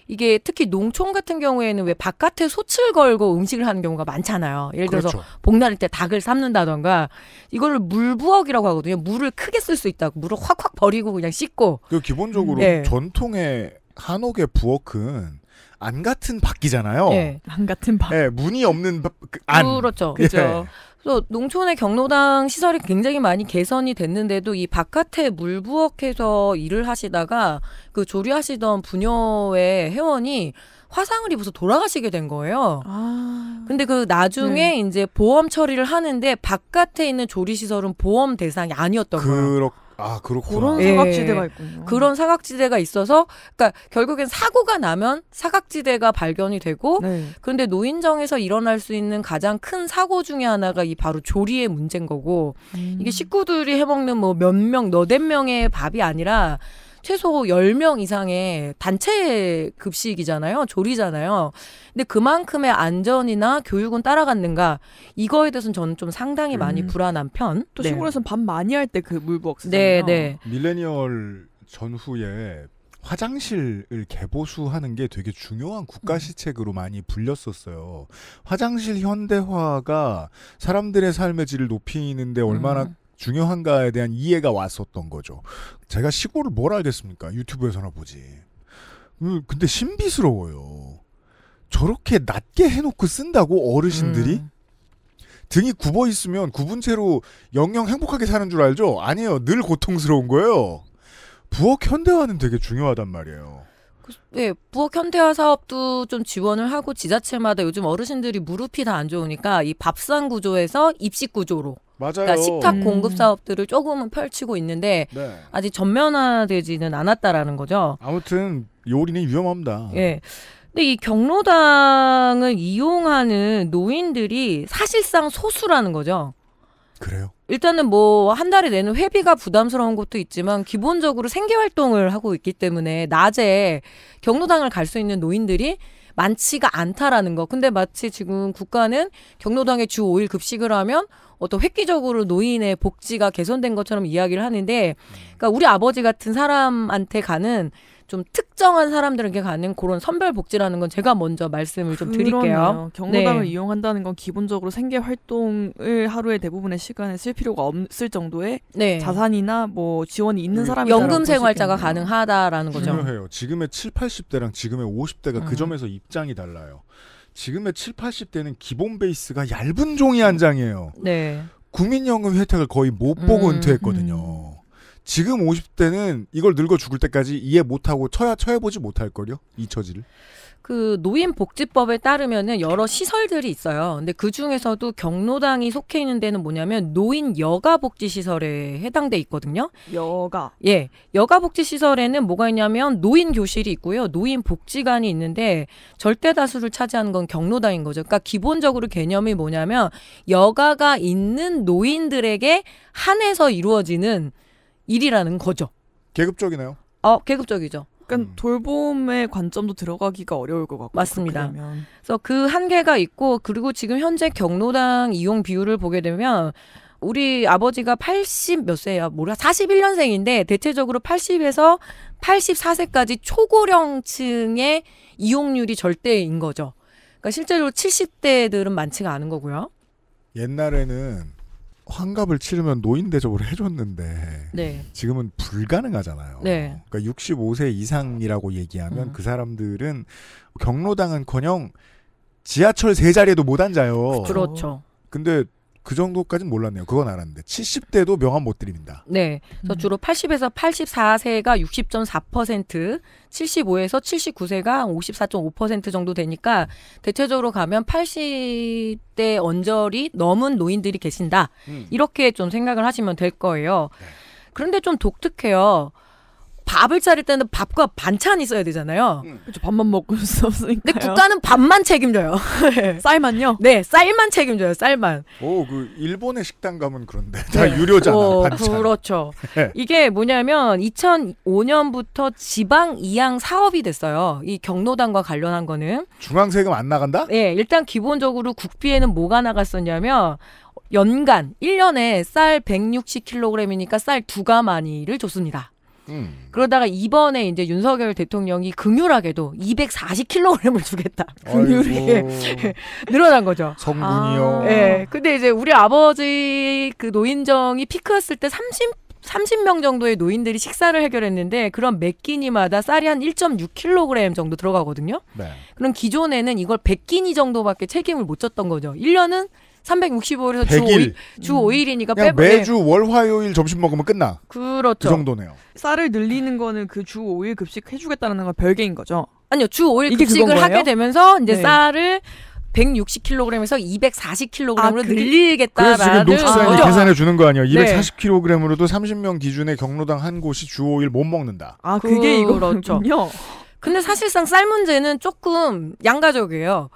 이게 특히 농촌 같은 경우에는 왜 바깥에 솥을 걸고 음식을 하는 경우가 많잖아요. 예를 들어서 그렇죠. 복날일 때 닭을 삶는다던가 이거를 물부엌이라고 하거든요. 물을 크게 쓸 수 있다고 물을 확확 버리고 그냥 씻고. 그 기본적으로 네. 전통의 한옥의 부엌은 안 같은 밖이잖아요. 네. 안 같은 밖. 네, 문이 없는 밖. 그 안. 그렇죠. 그렇죠. 예. 그래서 농촌의 경로당 시설이 굉장히 많이 개선이 됐는데도 이 바깥에 물 부엌에서 일을 하시다가 그 조리하시던 부녀의 회원이 화상을 입어서 돌아가시게 된 거예요. 아... 근데 그 나중에 네. 이제 보험 처리를 하는데 바깥에 있는 조리 시설은 보험 대상이 아니었던 거예요. 그렇... 아, 그렇구나. 그런 예. 사각지대가 있군요. 그런 사각지대가 있어서 그러니까 결국엔 사고가 나면 사각지대가 발견이 되고 네. 그런데 노인정에서 일어날 수 있는 가장 큰 사고 중에 하나가 이 바로 조리의 문제인 거고 음. 이게 식구들이 해먹는 뭐 몇 명, 너댓 명의 밥이 아니라 최소 10명 이상의 단체 급식이잖아요. 조리잖아요. 근데 그만큼의 안전이나 교육은 따라갔는가? 이거에 대해서는 저는 좀 상당히 많이 음. 불안한 편. 또 네. 시골에서는 밥 많이 할 때 그 물부엌 쓰잖 네, 네. 밀레니얼 전후에 화장실을 개보수하는 게 되게 중요한 국가 음. 시책으로 많이 불렸었어요. 화장실 현대화가 사람들의 삶의 질을 높이는데 얼마나 음. 중요한가에 대한 이해가 왔었던 거죠. 제가 시골을 뭘 알겠습니까? 유튜브에서나 보지. 음, 근데 신비스러워요. 저렇게 낮게 해놓고 쓴다고 어르신들이 음. 등이 굽어 있으면 굽은 채로 영영 행복하게 사는 줄 알죠? 아니에요. 늘 고통스러운 거예요. 부엌 현대화는 되게 중요하단 말이에요. 네, 부엌 현대화 사업도 좀 지원을 하고 지자체마다 요즘 어르신들이 무릎이 다 안 좋으니까 이 밥상 구조에서 입식 구조로 맞아요. 그러니까 식탁 음. 공급 사업들을 조금은 펼치고 있는데 네. 아직 전면화되지는 않았다라는 거죠. 아무튼 요리는 위험합니다. 예. 근데 이 경로당을 이용하는 노인들이 사실상 소수라는 거죠. 그래요? 일단은 뭐 한 달에 내는 회비가 부담스러운 것도 있지만 기본적으로 생계 활동을 하고 있기 때문에 낮에 경로당을 갈 수 있는 노인들이 많지가 않다라는 거. 근데 마치 지금 국가는 경로당에 주 5일 급식을 하면 어떤 획기적으로 노인의 복지가 개선된 것처럼 이야기를 하는데 그러니까 우리 아버지 같은 사람한테 가는 좀 특정한 사람들에게 가는 그런 선별 복지라는 건 제가 먼저 말씀을 좀 드릴게요. 그러네요. 경로당을 네. 이용한다는 건 기본적으로 생계 활동을 하루에 대부분의 시간에 쓸 필요가 없을 정도의 네. 자산이나 뭐 지원이 있는 네. 음, 사람이 연금 생활자가 가능하다라는 거죠. 중요해요. 지금의 7, 80대랑 지금의 50대가 그 음. 그 점에서 입장이 달라요. 지금의 7, 80대는 기본 베이스가 얇은 종이 한 장이에요. 네. 국민연금 혜택을 거의 못 보고 음, 은퇴했거든요. 음. 지금 50대는 이걸 늙어 죽을 때까지 이해 못하고 쳐야 쳐해보지 못할 걸요? 이 처지를. 그 노인복지법에 따르면은 여러 시설들이 있어요. 근데 그 중에서도 경로당이 속해 있는 데는 뭐냐면 노인 여가복지시설에 해당돼 있거든요. 여가. 예, 여가복지시설에는 뭐가 있냐면 노인 교실이 있고요, 노인 복지관이 있는데 절대 다수를 차지하는 건 경로당인 거죠. 그러니까 기본적으로 개념이 뭐냐면 여가가 있는 노인들에게 한해서 이루어지는 일이라는 거죠. 계급적이네요. 어, 계급적이죠. 그러니까 음. 돌봄의 관점도 들어가기가 어려울 것 같고 맞습니다. 그래서 그 한계가 있고 그리고 지금 현재 경로당 이용 비율을 보게 되면 우리 아버지가 80몇 세야 몰라 41년생인데 대체적으로 80에서 84세까지 초고령층의 이용률이 절대인 거죠. 그러니까 실제로 70대들은 많지가 않은 거고요. 옛날에는 환갑을 치르면 노인 대접을 해줬는데 네. 지금은 불가능하잖아요. 네. 그러니까 65세 이상이라고 얘기하면 음. 그 사람들은 경로당은커녕 지하철 세 자리에도 못 앉아요. 그렇죠. 그렇죠. 근데 그정도까지는 몰랐네요. 그건 알았는데 70대도 명함 못 드립니다. 네. 그래서 음. 주로 80에서 84세가 60.4%, 75에서 79세가 54.5% 정도 되니까 대체적으로 가면 80대 언저리 넘은 노인들이 계신다. 음. 이렇게 좀 생각을 하시면 될 거예요. 네. 그런데 좀 독특해요. 밥을 차릴 때는 밥과 반찬이 있어야 되잖아요. 음. 그렇죠. 밥만 먹을 수없으니까 근데 국가는 밥만 책임져요. 네. 쌀만요? 네, 쌀만 책임져요. 쌀만. 오, 그 일본의 식당 가면 그런데 다 네. 유료잖아. 어, 반찬. 그렇죠. 네. 이게 뭐냐면 2005년부터 지방 이양 사업이 됐어요. 이 경로당과 관련한 거는 중앙 세금 안 나간다? 네, 일단 기본적으로 국비에는 뭐가 나갔었냐면 연간 1년에 쌀 160kg이니까 쌀 두 가마니를 줬습니다. 음. 그러다가 이번에 이제 윤석열 대통령이 극률하게도 240kg을 주겠다. 극률이 늘어난 거죠. 성분이요. 아. 네. 근데 이제 우리 아버지 그 노인정이 피크였을때 30. 30명 정도의 노인들이 식사를 해결했는데 그런 매 끼니마다 쌀이 한 1.6kg 정도 들어가거든요. 네. 그럼 기존에는 이걸 100끼니 정도밖에 책임을 못 졌던 거죠. 1년은 365일에서 주 5일, 주 5일이니까 음. 빼 매주 네. 월 화요일 점심 먹으면 끝나. 그렇죠. 그 정도네요. 쌀을 늘리는 거는 그주 5일 급식 해주겠다는 건 별개인 거죠. 아니요, 주 5일 급식을 하게 되면서 이제 네. 쌀을 160kg에서 240kg으로 아, 늘리겠다라는 그래서 지금 녹산 계산해 주는 거 아니에요? 240kg으로도 30명 기준의 경로당 한 곳이 주 5일 못 먹는다. 아, 그게 이거죠. 그렇죠. 근데 사실상 쌀 문제는 조금 양가적이에요.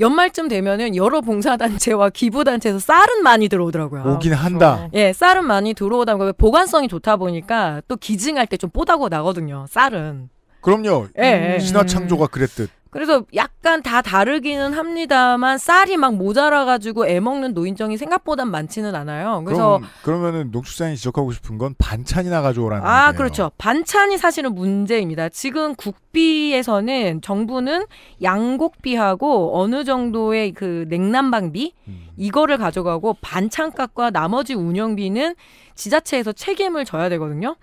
연말쯤 되면은 여러 봉사단체와 기부단체에서 쌀은 많이 들어오더라고요. 오긴 한다. 음. 예, 쌀은 많이 들어오다 보니까 보관성이 좋다 보니까 또 기증할 때 좀 뽀다고 나거든요. 쌀은. 그럼요. 예, 예. 신화창조가 음. 그랬듯. 그래서 약간 다 다르기는 합니다만 쌀이 막 모자라가지고 애 먹는 노인정이 생각보단 많지는 않아요. 그래서 그럼, 그러면은 농축산이 지적하고 싶은 건 반찬이나 가져오라는 아 얘기예요. 그렇죠. 반찬이 사실은 문제입니다. 지금 국비에서는 정부는 양곡비하고 어느 정도의 그 냉난방비 음. 이거를 가져가고 반찬값과 나머지 운영비는 지자체에서 책임을 져야 되거든요.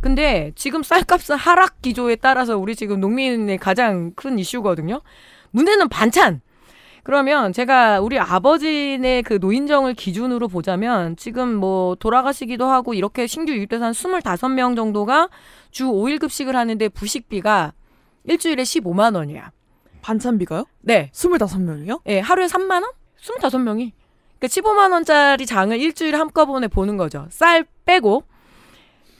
근데 지금 쌀값은 하락 기조에 따라서 우리 지금 농민의 가장 큰 이슈거든요. 문제는 반찬. 그러면 제가 우리 아버지의그 노인정을 기준으로 보자면 지금 뭐 돌아가시기도 하고 이렇게 신규 유입돼서 한 25명 정도가 주 5일 급식을 하는데 부식비가 일주일에 15만 원이야. 반찬비가요? 네. 25명이요? 네, 예, 하루에 3만 원? 25명이. 그러니까 15만 원짜리 장을 일주일에 한꺼번에 보는 거죠. 쌀 빼고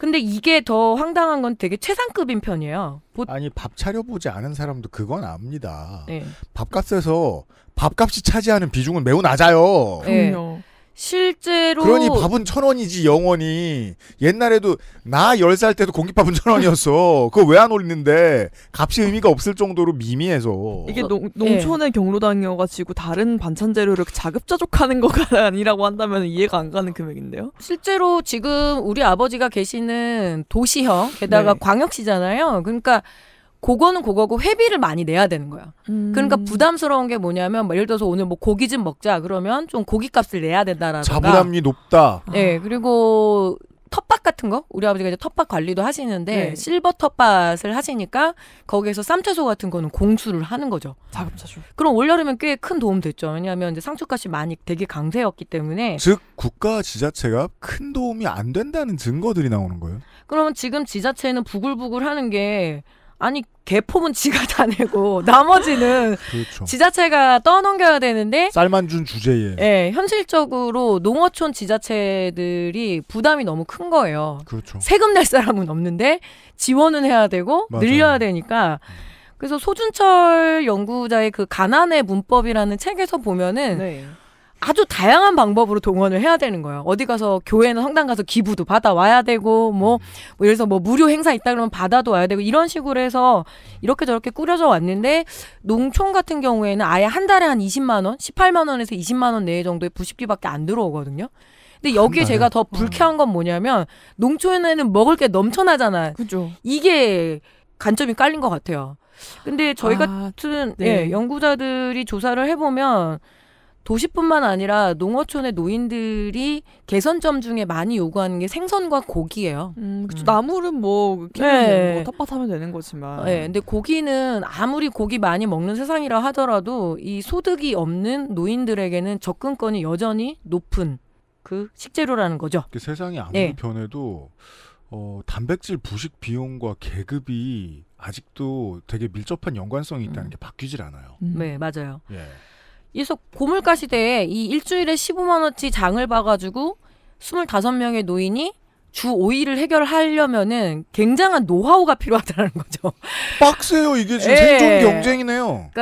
근데 이게 더 황당한 건 되게 최상급인 편이에요. 보... 아니 밥 차려보지 않은 사람도 그건 압니다. 네. 밥값에서 밥값이 차지하는 비중은 매우 낮아요. 그럼요. 네. 실제로 그러니 밥은 천 원이지 영원히 옛날에도 나 열 살 때도 공깃밥은 천 원이었어 그거 왜 안 올리는데 값이 의미가 없을 정도로 미미해서 이게 어, 농, 농촌의 네. 경로당이어가지고 다른 반찬 재료를 자급자족하는 거가 아니라고 한다면 이해가 안 가는 금액인데요 실제로 지금 우리 아버지가 계시는 도시형 게다가 네. 광역시잖아요 그러니까 그거는 그거고 회비를 많이 내야 되는 거야. 음. 그러니까 부담스러운 게 뭐냐면 뭐 예를 들어서 오늘 뭐고기좀 먹자 그러면 좀 고기값을 내야 된다라는가 자부담이 높다. 네, 그리고 텃밭 같은 거 우리 아버지가 이제 텃밭 관리도 하시는데 네. 실버 텃밭을 하시니까 거기에서 쌈채소 같은 거는 공수를 하는 거죠. 자급자족. 그럼 올여름엔 꽤 큰 도움 됐죠. 왜냐하면 이제 상추값이 많이 되게 강세였기 때문에 즉 국가 지자체가 큰 도움이 안 된다는 증거들이 나오는 거예요. 그러면 지금 지자체는 부글부글 하는 게 아니 개폼은 지가 다 내고 나머지는 그렇죠. 지자체가 떠넘겨야 되는데 쌀만 준 주제에 예, 현실적으로 농어촌 지자체들이 부담이 너무 큰 거예요. 그렇죠. 세금 낼 사람은 없는데 지원은 해야 되고 맞아요. 늘려야 되니까 음. 그래서 소준철 연구자의 그 가난의 문법이라는 책에서 보면은 네. 아주 다양한 방법으로 동원을 해야 되는 거예요. 어디 가서 교회는 성당 가서 기부도 받아 와야 되고 뭐, 음. 뭐 예를 들어서 뭐 무료 행사 있다 그러면 받아도 와야 되고 이런 식으로 해서 이렇게 저렇게 꾸려져 왔는데 농촌 같은 경우에는 아예 한 달에 한 20만 원, 18만 원에서 20만 원 내외 정도의 부식비밖에 안 들어오거든요. 근데 여기에 제가 더 불쾌한 건 뭐냐면 농촌에는 먹을 게넘쳐나잖아 그죠. 이게 관점이 깔린 것 같아요. 근데 저희 아, 같은 네. 예, 연구자들이 조사를 해보면 도시뿐만 아니라 농어촌의 노인들이 개선점 중에 많이 요구하는 게 생선과 고기예요. 음, 그쵸. 음. 나물은 뭐, 네. 뭐 텃밭하면 되는 거지만. 네, 근데 고기는 아무리 고기 많이 먹는 세상이라 하더라도 이 소득이 없는 노인들에게는 접근권이 여전히 높은 그 식재료라는 거죠. 그 세상이 아무리 네. 변해도 어, 단백질 부식 비용과 계급이 아직도 되게 밀접한 연관성이 있다는 음. 게 바뀌질 않아요. 네, 음. 맞아요. 예. 그래서 고물가 시대에 이 일주일에 15만 원치 장을 봐가지고 25명의 노인이 주 5일을 해결하려면은 굉장한 노하우가 필요하다는 거죠. 빡세요 이게 지금 예. 생존 경쟁이네요. 그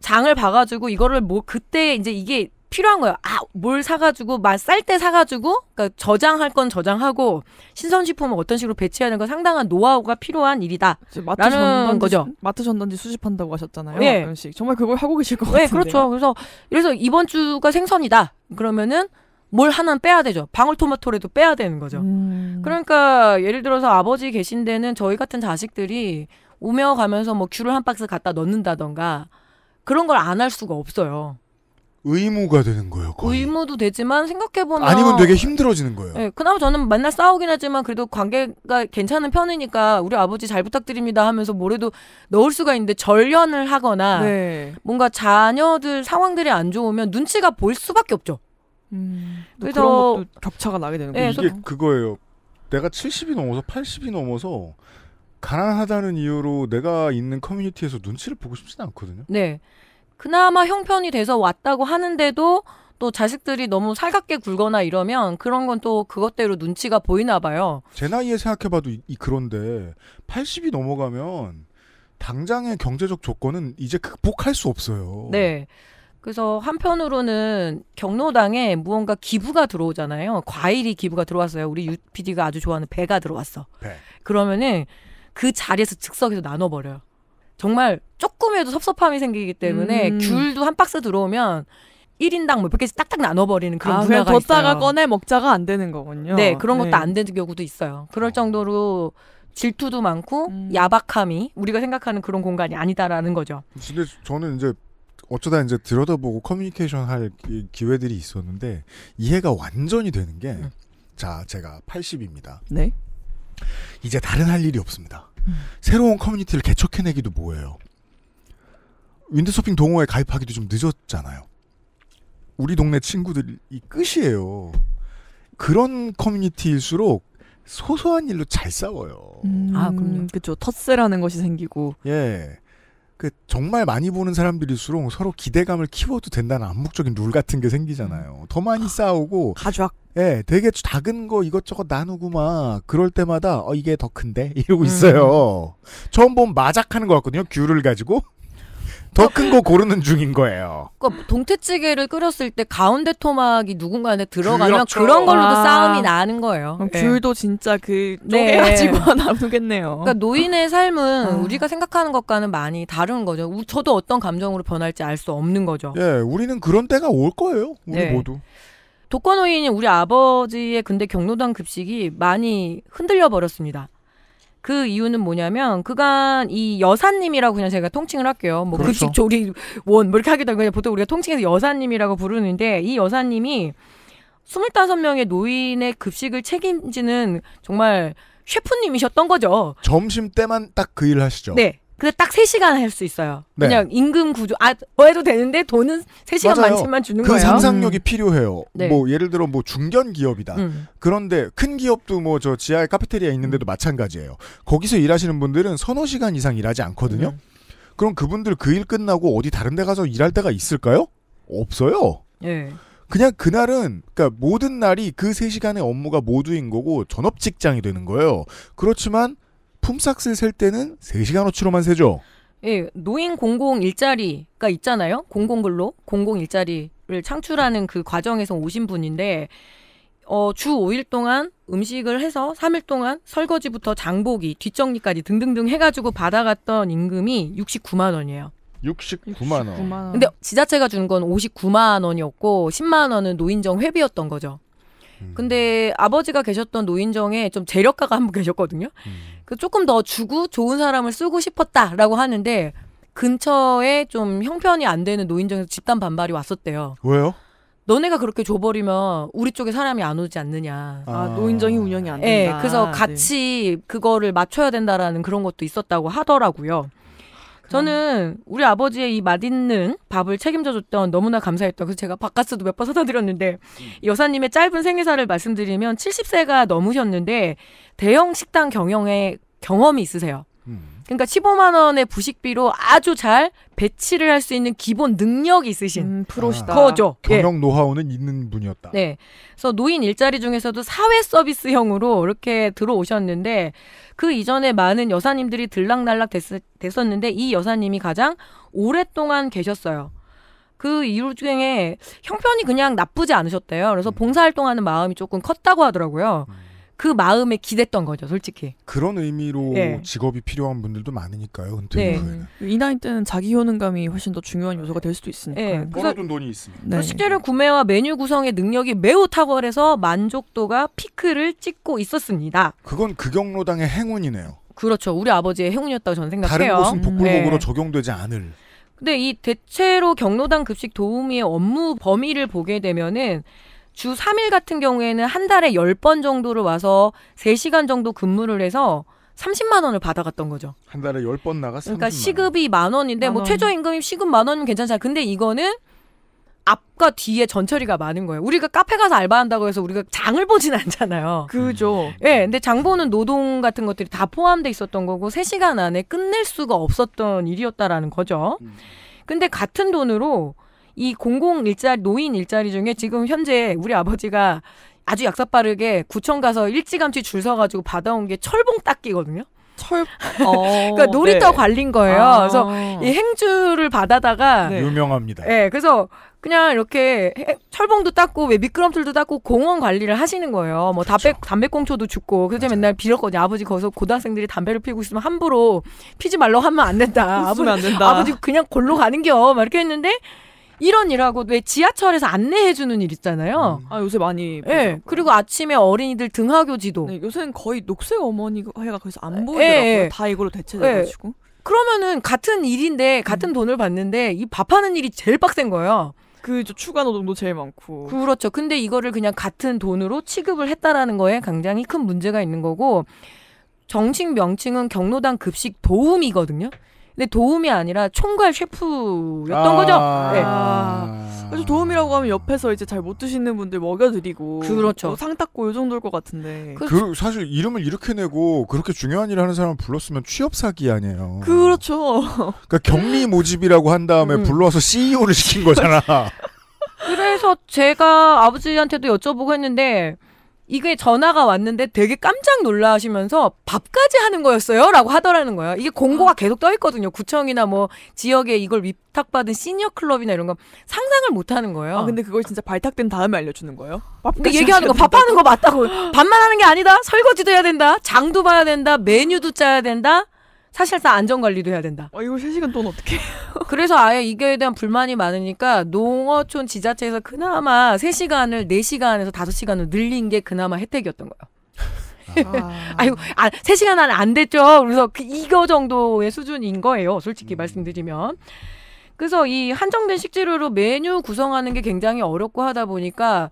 장을 봐가지고 이거를 뭐 그때 이제 이게 필요한 거예요. 아, 뭘 사가지고, 막쌀 때 사가지고, 그러니까 저장할 건 저장하고, 신선식품을 어떤 식으로 배치하는 건 상당한 노하우가 필요한 일이다. 마트 라는 거죠. 수, 마트 전단지 수집한다고 하셨잖아요. 네. 예. 가끔씩. 정말 그걸 하고 계실 것 같아요. 예, 네, 같은데요. 그렇죠. 그래서, 그래서 이번 주가 생선이다. 그러면은, 뭘 하나 는 빼야 되죠. 방울토마토라도 빼야 되는 거죠. 음. 그러니까, 예를 들어서 아버지 계신 데는 저희 같은 자식들이 오며 가면서 뭐 귤을 한 박스 갖다 넣는다던가, 그런 걸 안 할 수가 없어요. 의무가 되는 거예요. 거의. 의무도 되지만 생각해보면 아니면 되게 힘들어지는 거예요. 네, 그나마 저는 맨날 싸우긴 하지만 그래도 관계가 괜찮은 편이니까 우리 아버지 잘 부탁드립니다 하면서 뭐래도 넣을 수가 있는데 절연을 하거나 네. 뭔가 자녀들 상황들이 안 좋으면 눈치가 보일 수밖에 없죠. 음, 그래서 그런 것도 격차가 나게 되는 네, 거예요. 이게 그거예요. 내가 70이 넘어서 80이 넘어서 가난하다는 이유로 내가 있는 커뮤니티에서 눈치를 보고 싶지는 않거든요. 네. 그나마 형편이 돼서 왔다고 하는데도 또 자식들이 너무 살갑게 굴거나 이러면 그런 건 또 그것대로 눈치가 보이나 봐요. 제 나이에 생각해봐도 이, 이 그런데 80이 넘어가면 당장의 경제적 조건은 이제 극복할 수 없어요. 네. 그래서 한편으로는 경로당에 무언가 기부가 들어오잖아요. 과일이 기부가 들어왔어요. 우리 유 PD가 아주 좋아하는 배가 들어왔어. 배. 그러면은 그 자리에서 즉석에서 나눠버려요. 정말 조금이라도 섭섭함이 생기기 때문에 음. 귤도 한 박스 들어오면 1인당 몇백 뭐 개씩 딱딱 나눠버리는 그런 아, 문화가 그냥 뒀다가 꺼내 먹자가 안 되는 거군요. 네, 그런 네. 것도 네. 안 되는 경우도 있어요. 그럴 어. 정도로 질투도 많고 음. 야박함이 우리가 생각하는 그런 공간이 아니다라는 거죠. 근데 저는 이제 어쩌다 이제 들여다보고 커뮤니케이션 할 기회들이 있었는데 이해가 완전히 되는 게 음. 자, 제가 80입니다. 네. 이제 다른 할 일이 없습니다. 음. 새로운 커뮤니티를 개척해내기도 뭐예요. 윈드서핑 동호회 가입하기도 좀 늦었잖아요. 우리 동네 친구들이 끝이에요. 그런 커뮤니티일수록 소소한 일로 잘 싸워요. 음, 아, 그럼요. 그죠. 텃세라는 것이 생기고. 예. 그 정말 많이 보는 사람들일수록 서로 기대감을 키워도 된다는 암묵적인 룰 같은 게 생기잖아요. 음. 더 많이 아, 싸우고 가족. 예, 되게 작은 거 이것저것 나누고 막 그럴 때마다 어 이게 더 큰데 이러고 있어요. 음. 처음 보면 마작하는 것 같거든요. 귤을 가지고 더큰거 고르는 중인 거예요. 그러니까 동태찌개를 끓였을 때 가운데 토막이 누군가한테 들어가면 그렇죠. 그런 걸로도 아. 싸움이 나는 거예요. 네. 귤도 진짜 그 네. 쪼개가지고 네. 나누겠네요. 그러니까 노인의 삶은 아. 우리가 생각하는 것과는 많이 다른 거죠. 우, 저도 어떤 감정으로 변할지 알 수 없는 거죠. 예, 우리는 그런 때가 올 거예요. 우리 네. 모두. 독거노인인 우리 아버지의 근데 경로당 급식이 많이 흔들려 버렸습니다. 그 이유는 뭐냐면 그간 이 여사님이라고 그냥 제가 통칭을 할게요. 뭐 그 그렇죠. 급식조리원 뭐 이렇게 하기도 하고 보통 우리가 통칭해서 여사님이라고 부르는데 이 여사님이 2 5 명의 노인의 급식을 책임지는 정말 셰프님이셨던 거죠. 점심 때만 딱 그 일을 하시죠. 네. 근데 딱 3시간 할 수 있어요. 네. 그냥 임금 구조 아, 뭐 해도 되는데 돈은 3시간 만침만 주는 그 거예요. 그 상상력이 음. 필요해요. 네. 뭐 예를 들어 뭐 중견 기업이다. 음. 그런데 큰 기업도 뭐 저 지하에 카페테리아 있는데도 음. 마찬가지예요. 거기서 일하시는 분들은 서너 시간 이상 일하지 않거든요. 음. 그럼 그분들 그 일 끝나고 어디 다른 데 가서 일할 데가 있을까요? 없어요. 네. 그냥 그날은 그러니까 모든 날이 그 3시간의 업무가 모두인 거고 전업 직장이 되는 거예요. 그렇지만 품삯을 셀 때는 3시간 어치로만 세죠. 예, 노인 공공 일자리가 있잖아요. 공공근로, 공공 일자리를 창출하는 그 과정에서 오신 분인데 어, 주 5일 동안 음식을 해서 3일 동안 설거지부터 장보기, 뒷정리까지 등등등 해가지고 받아갔던 임금이 69만 원이에요. 69만 원. 근데 지자체가 주는 건 59만 원이었고 10만 원은 노인정 회비였던 거죠. 음. 근데 아버지가 계셨던 노인정에 좀 재력가가 한 분 계셨거든요. 음. 그 조금 더 주고 좋은 사람을 쓰고 싶었다라고 하는데 근처에 좀 형편이 안 되는 노인정에서 집단 반발이 왔었대요. 왜요? 너네가 그렇게 줘버리면 우리 쪽에 사람이 안 오지 않느냐. 아, 아. 노인정이 운영이 안 예, 된다. 네, 그래서 같이 네. 그거를 맞춰야 된다라는 그런 것도 있었다고 하더라고요. 저는 우리 아버지의 이 맛있는 밥을 책임져줬던 너무나 감사했던 그래서 제가 바카스도 몇 번 사다 드렸는데 음. 여사님의 짧은 생일사를 말씀드리면 70세가 넘으셨는데 대형 식당 경영에 경험이 있으세요. 음. 그러니까 15만 원의 부식비로 아주 잘 배치를 할 수 있는 기본 능력이 있으신 음, 프로시다. 거죠. 예. 경영 예. 노하우는 있는 분이었다. 네. 그래서 노인 일자리 중에서도 사회 서비스형으로 이렇게 들어오셨는데 그 이전에 많은 여사님들이 들락날락 됐, 됐었는데 이 여사님이 가장 오랫동안 계셨어요. 그 이유 중에 형편이 그냥 나쁘지 않으셨대요. 그래서 음. 봉사활동하는 마음이 조금 컸다고 하더라고요. 음. 그 마음에 기댔던 거죠, 솔직히. 그런 의미로 네. 직업이 필요한 분들도 많으니까요, 은퇴 네. 이 나이 때는 자기 효능감이 훨씬 더 중요한 요소가 될 수도 있으니까. 네. 벌어둔 돈이 있으니까. 네. 식재료 구매와 메뉴 구성의 능력이 매우 탁월해서 만족도가 피크를 찍고 있었습니다. 그건 극경로당의 행운이네요. 그렇죠. 우리 아버지의 행운이었다고 저는 생각해요. 다른 곳은 복불복으로 음, 네. 적용되지 않을. 근데 이 대체로 경로당 급식 도우미의 업무 범위를 보게 되면은 주 3일 같은 경우에는 한 달에 10번 정도를 와서 3시간 정도 근무를 해서 30만 원을 받아갔던 거죠. 한 달에 10번 나가 그러니까 시급이 만 원인데 만뭐 최저임금이 시급 만 원이면 괜찮잖아. 근데 이거는 앞과 뒤에 전처리가 많은 거예요. 우리가 카페 가서 알바한다고 해서 우리가 장을 보진 않잖아요. 그죠. 예, 네, 근데 장 보는 노동 같은 것들이 다 포함돼 있었던 거고 3시간 안에 끝낼 수가 없었던 일이었다라는 거죠. 음. 근데 같은 돈으로 이 공공 일자리 노인 일자리 중에 지금 현재 우리 아버지가 아주 약사빠르게 구청 가서 일찌감치 줄 서가지고 받아온 게 철봉 닦기거든요. 철. 어, 그러니까 놀이터 네. 관인 거예요. 아. 그래서 이 행주를 받아다가 네. 네. 유명합니다. 예, 네, 그래서 그냥 이렇게 해, 철봉도 닦고 왜 미끄럼틀도 닦고 공원 관리를 하시는 거예요. 뭐 담배 담배꽁초도 죽고 그래서 맞아. 맨날 빌었거든요. 아버지 거기서 고등학생들이 담배를 피우고 있으면 함부로 피지 말라고 하면 안 된다. 아버지, 안 된다. 아버지 그냥 골로 가는겨. 막 이렇게 했는데 이런 일하고 왜 지하철에서 안내해주는 일 있잖아요. 음. 아 요새 많이 예. 보 그리고 아침에 어린이들 등하교 지도. 네, 요새는 거의 녹색 어머니 회가 그래서안 예, 보이더라고요. 예. 다 이걸로 대체돼가지고. 예. 그러면은 같은 일인데 같은 음. 돈을 받는데 이 밥하는 일이 제일 빡센 거예요. 그저 추가 노동도 제일 많고. 그렇죠. 근데 이거를 그냥 같은 돈으로 취급을 했다라는 거에 굉장히 큰 문제가 있는 거고 정식 명칭은 경로당 급식 도우미거든요. 근데 도움이 아니라 총괄 셰프였던 아 거죠. 네. 아 그래서 도움이라고 하면 옆에서 이제 잘 못 드시는 분들 먹여드리고 그렇죠. 상 닦고 요 정도일 것 같은데. 그, 그 사실 이름을 이렇게 내고 그렇게 중요한 일을 하는 사람을 불렀으면 취업 사기 아니에요. 그렇죠. 그러니까 격리 모집이라고 한 다음에 음. 불러서 CEO를 시킨 거잖아. 그래서 제가 아버지한테도 여쭤보고 했는데 이게 전화가 왔는데 되게 깜짝 놀라시면서 밥까지 하는 거였어요? 라고 하더라는 거예요. 이게 공고가 아. 계속 떠있거든요. 구청이나 뭐 지역에 이걸 위탁받은 시니어 클럽이나 이런 거 상상을 못 하는 거예요. 아, 근데 그걸 진짜 발탁된 다음에 알려주는 거예요? 근데 그러니까 얘기하는 거, 밥하는 거 맞다고. 밥만 하는 게 아니다. 설거지도 해야 된다. 장도 봐야 된다. 메뉴도 짜야 된다. 사실상 안전관리도 해야 된다. 어, 이거 3시간 돈 어떻게 해요? 그래서 아예 이거에 대한 불만이 많으니까 농어촌 지자체에서 그나마 3시간을 4시간에서 5시간으 늘린 게 그나마 혜택이었던 거예요. 아. 아이고, 아, 3시간 안에 안 됐죠. 그래서 그 이거 정도의 수준인 거예요. 솔직히 음. 말씀드리면. 그래서 이 한정된 식재료로 메뉴 구성하는 게 굉장히 어렵고 하다 보니까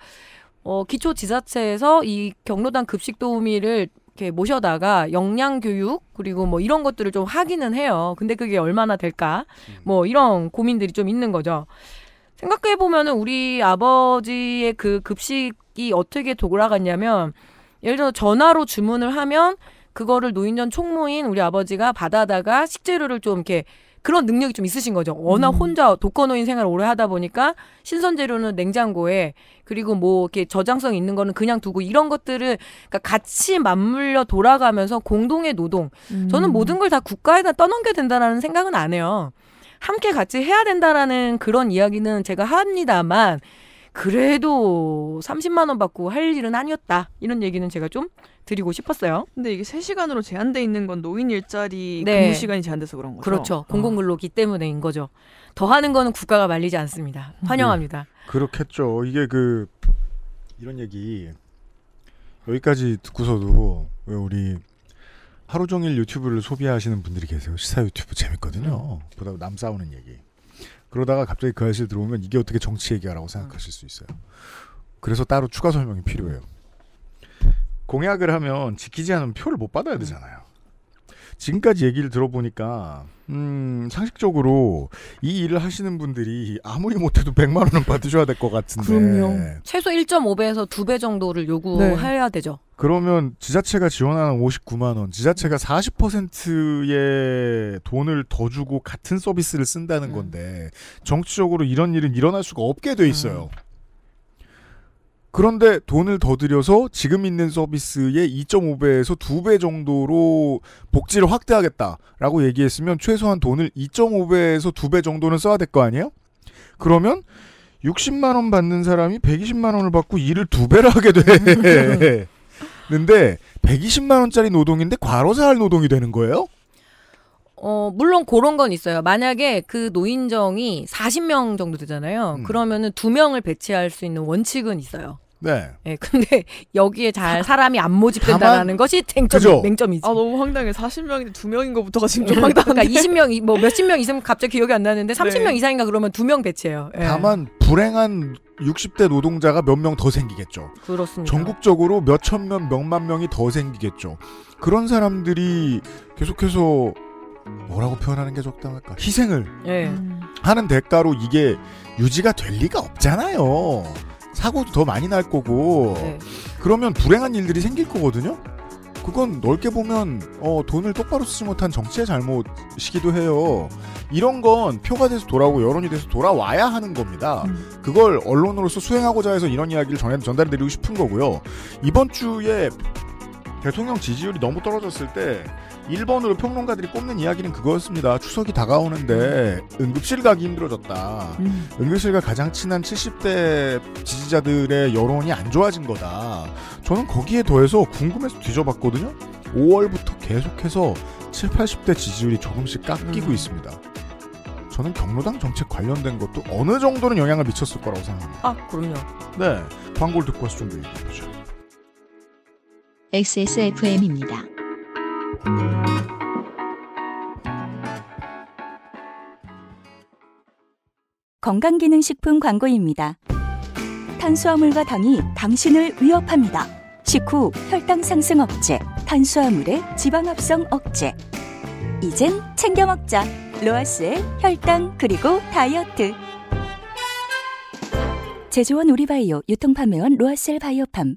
어, 기초 지자체에서 이 경로당 급식 도우미를 이렇게 모셔다가 영양 교육 그리고 뭐 이런 것들을 좀 하기는 해요. 근데 그게 얼마나 될까? 음. 뭐 이런 고민들이 좀 있는 거죠. 생각해 보면은 우리 아버지의 그 급식이 어떻게 돌아갔냐면 예를 들어 전화로 주문을 하면 그거를 노인전 총무인 우리 아버지가 받아다가 식재료를 좀 이렇게 그런 능력이 좀 있으신 거죠. 워낙 음. 혼자 독거노인 생활 오래 하다 보니까 신선 재료는 냉장고에 그리고 뭐 이렇게 저장성 있는 거는 그냥 두고 이런 것들을 그러니까 같이 맞물려 돌아가면서 공동의 노동. 음. 저는 모든 걸 다 국가에다 떠넘겨야 된다라는 생각은 안 해요. 함께 같이 해야 된다라는 그런 이야기는 제가 합니다만 그래도 30만 원 받고 할 일은 아니었다. 이런 얘기는 제가 좀 드리고 싶었어요. 근데 이게 세시간으로 제한돼 있는 건 노인 일자리 네. 근무 시간이 제한돼서 그런 거죠. 그렇죠. 어. 공공근로기 때문에인 거죠. 더 하는 거는 국가가 말리지 않습니다. 음. 환영합니다. 네. 그렇겠죠. 이게 그 이런 얘기 여기까지 듣고서도 왜 우리 하루 종일 유튜브를 소비하시는 분들이 계세요. 시사 유튜브 재밌거든요. 음. 보다 남 싸우는 얘기. 그러다가 갑자기 그 아저씨 들어오면 이게 어떻게 정치 얘기하라고 생각하실 수 있어요. 그래서 따로 추가 설명이 필요해요. 공약을 하면 지키지 않으면 표를 못 받아야 되잖아요. 지금까지 얘기를 들어보니까 음, 상식적으로 이 일을 하시는 분들이 아무리 못해도 100만 원은 받으셔야 될 것 같은데. 그럼요. 최소 1.5배에서 2배 정도를 요구해야 네. 되죠. 그러면 지자체가 지원하는 59만 원, 지자체가 40%의 돈을 더 주고 같은 서비스를 쓴다는 네. 건데 정치적으로 이런 일은 일어날 수가 없게 돼 있어요. 음. 그런데 돈을 더 들여서 지금 있는 서비스의 2.5배에서 2배 정도로 복지를 확대하겠다라고 얘기했으면 최소한 돈을 2.5배에서 2배 정도는 써야 될 거 아니에요? 그러면 60만 원 받는 사람이 120만 원을 받고 일을 두 배를 하게 돼. 근데 120만 원짜리 노동인데 과로사할 노동이 되는 거예요? 어, 물론 그런 건 있어요. 만약에 그 노인정이 40명 정도 되잖아요. 음. 그러면은 두명을 배치할 수 있는 원칙은 있어요. 네. 예, 근데 여기에 잘 사람이 안모집된다는 다만- 것이 그죠. 쟁점, 맹점이지. 아 너무 황당해. 40명인데 2명인 거부터가 지금 좀 예, 그러니까 20명, 뭐 몇십 명있으 갑자기 기억이 안 나는데 30명 이상인가 그러면 두 명 배치해요. 예. 다만 불행한 60대 노동자가 몇 명 더 생기겠죠. 그렇습니다. 전국적으로 몇 천 명, 몇만 명이 더 생기겠죠. 그런 사람들이 계속해서 뭐라고 표현하는 게 적당할까? 희생을 예. 음. 하는 대가로 이게 유지가 될 리가 없잖아요. 사고도 더 많이 날 거고 네. 그러면 불행한 일들이 생길 거거든요. 그건 넓게 보면 어, 돈을 똑바로 쓰지 못한 정치의 잘못이기도 해요. 이런 건 표가 돼서 돌아오고 여론이 돼서 돌아와야 하는 겁니다. 음. 그걸 언론으로서 수행하고자 해서 이런 이야기를 전, 전달해드리고 싶은 거고요. 이번 주에 대통령 지지율이 너무 떨어졌을 때 1번으로 평론가들이 꼽는 이야기는 그거였습니다. 추석이 다가오는데 응급실 가기 힘들어졌다. 음. 응급실과 가장 친한 70대 지지자들의 여론이 안 좋아진 거다. 저는 거기에 더해서 궁금해서 뒤져봤거든요. 5월부터 계속해서 7, 80대 지지율이 조금씩 깎이고 음. 있습니다. 저는 경로당 정책 관련된 것도 어느 정도는 영향을 미쳤을 거라고 생각합니다. 아, 그럼요. 네. 광고를 듣고 와서 좀더 얘기해보죠. XSFM입니다. 건강기능식품 광고입니다. 탄수화물과 당이 당신을 위협합니다. 식후 혈당 상승 억제, 탄수화물의 지방 합성 억제. 이젠 챙겨 먹자. 로아스의 혈당 그리고 다이어트. 제조원 우리바이오 유통판매원 로아셀 바이오팜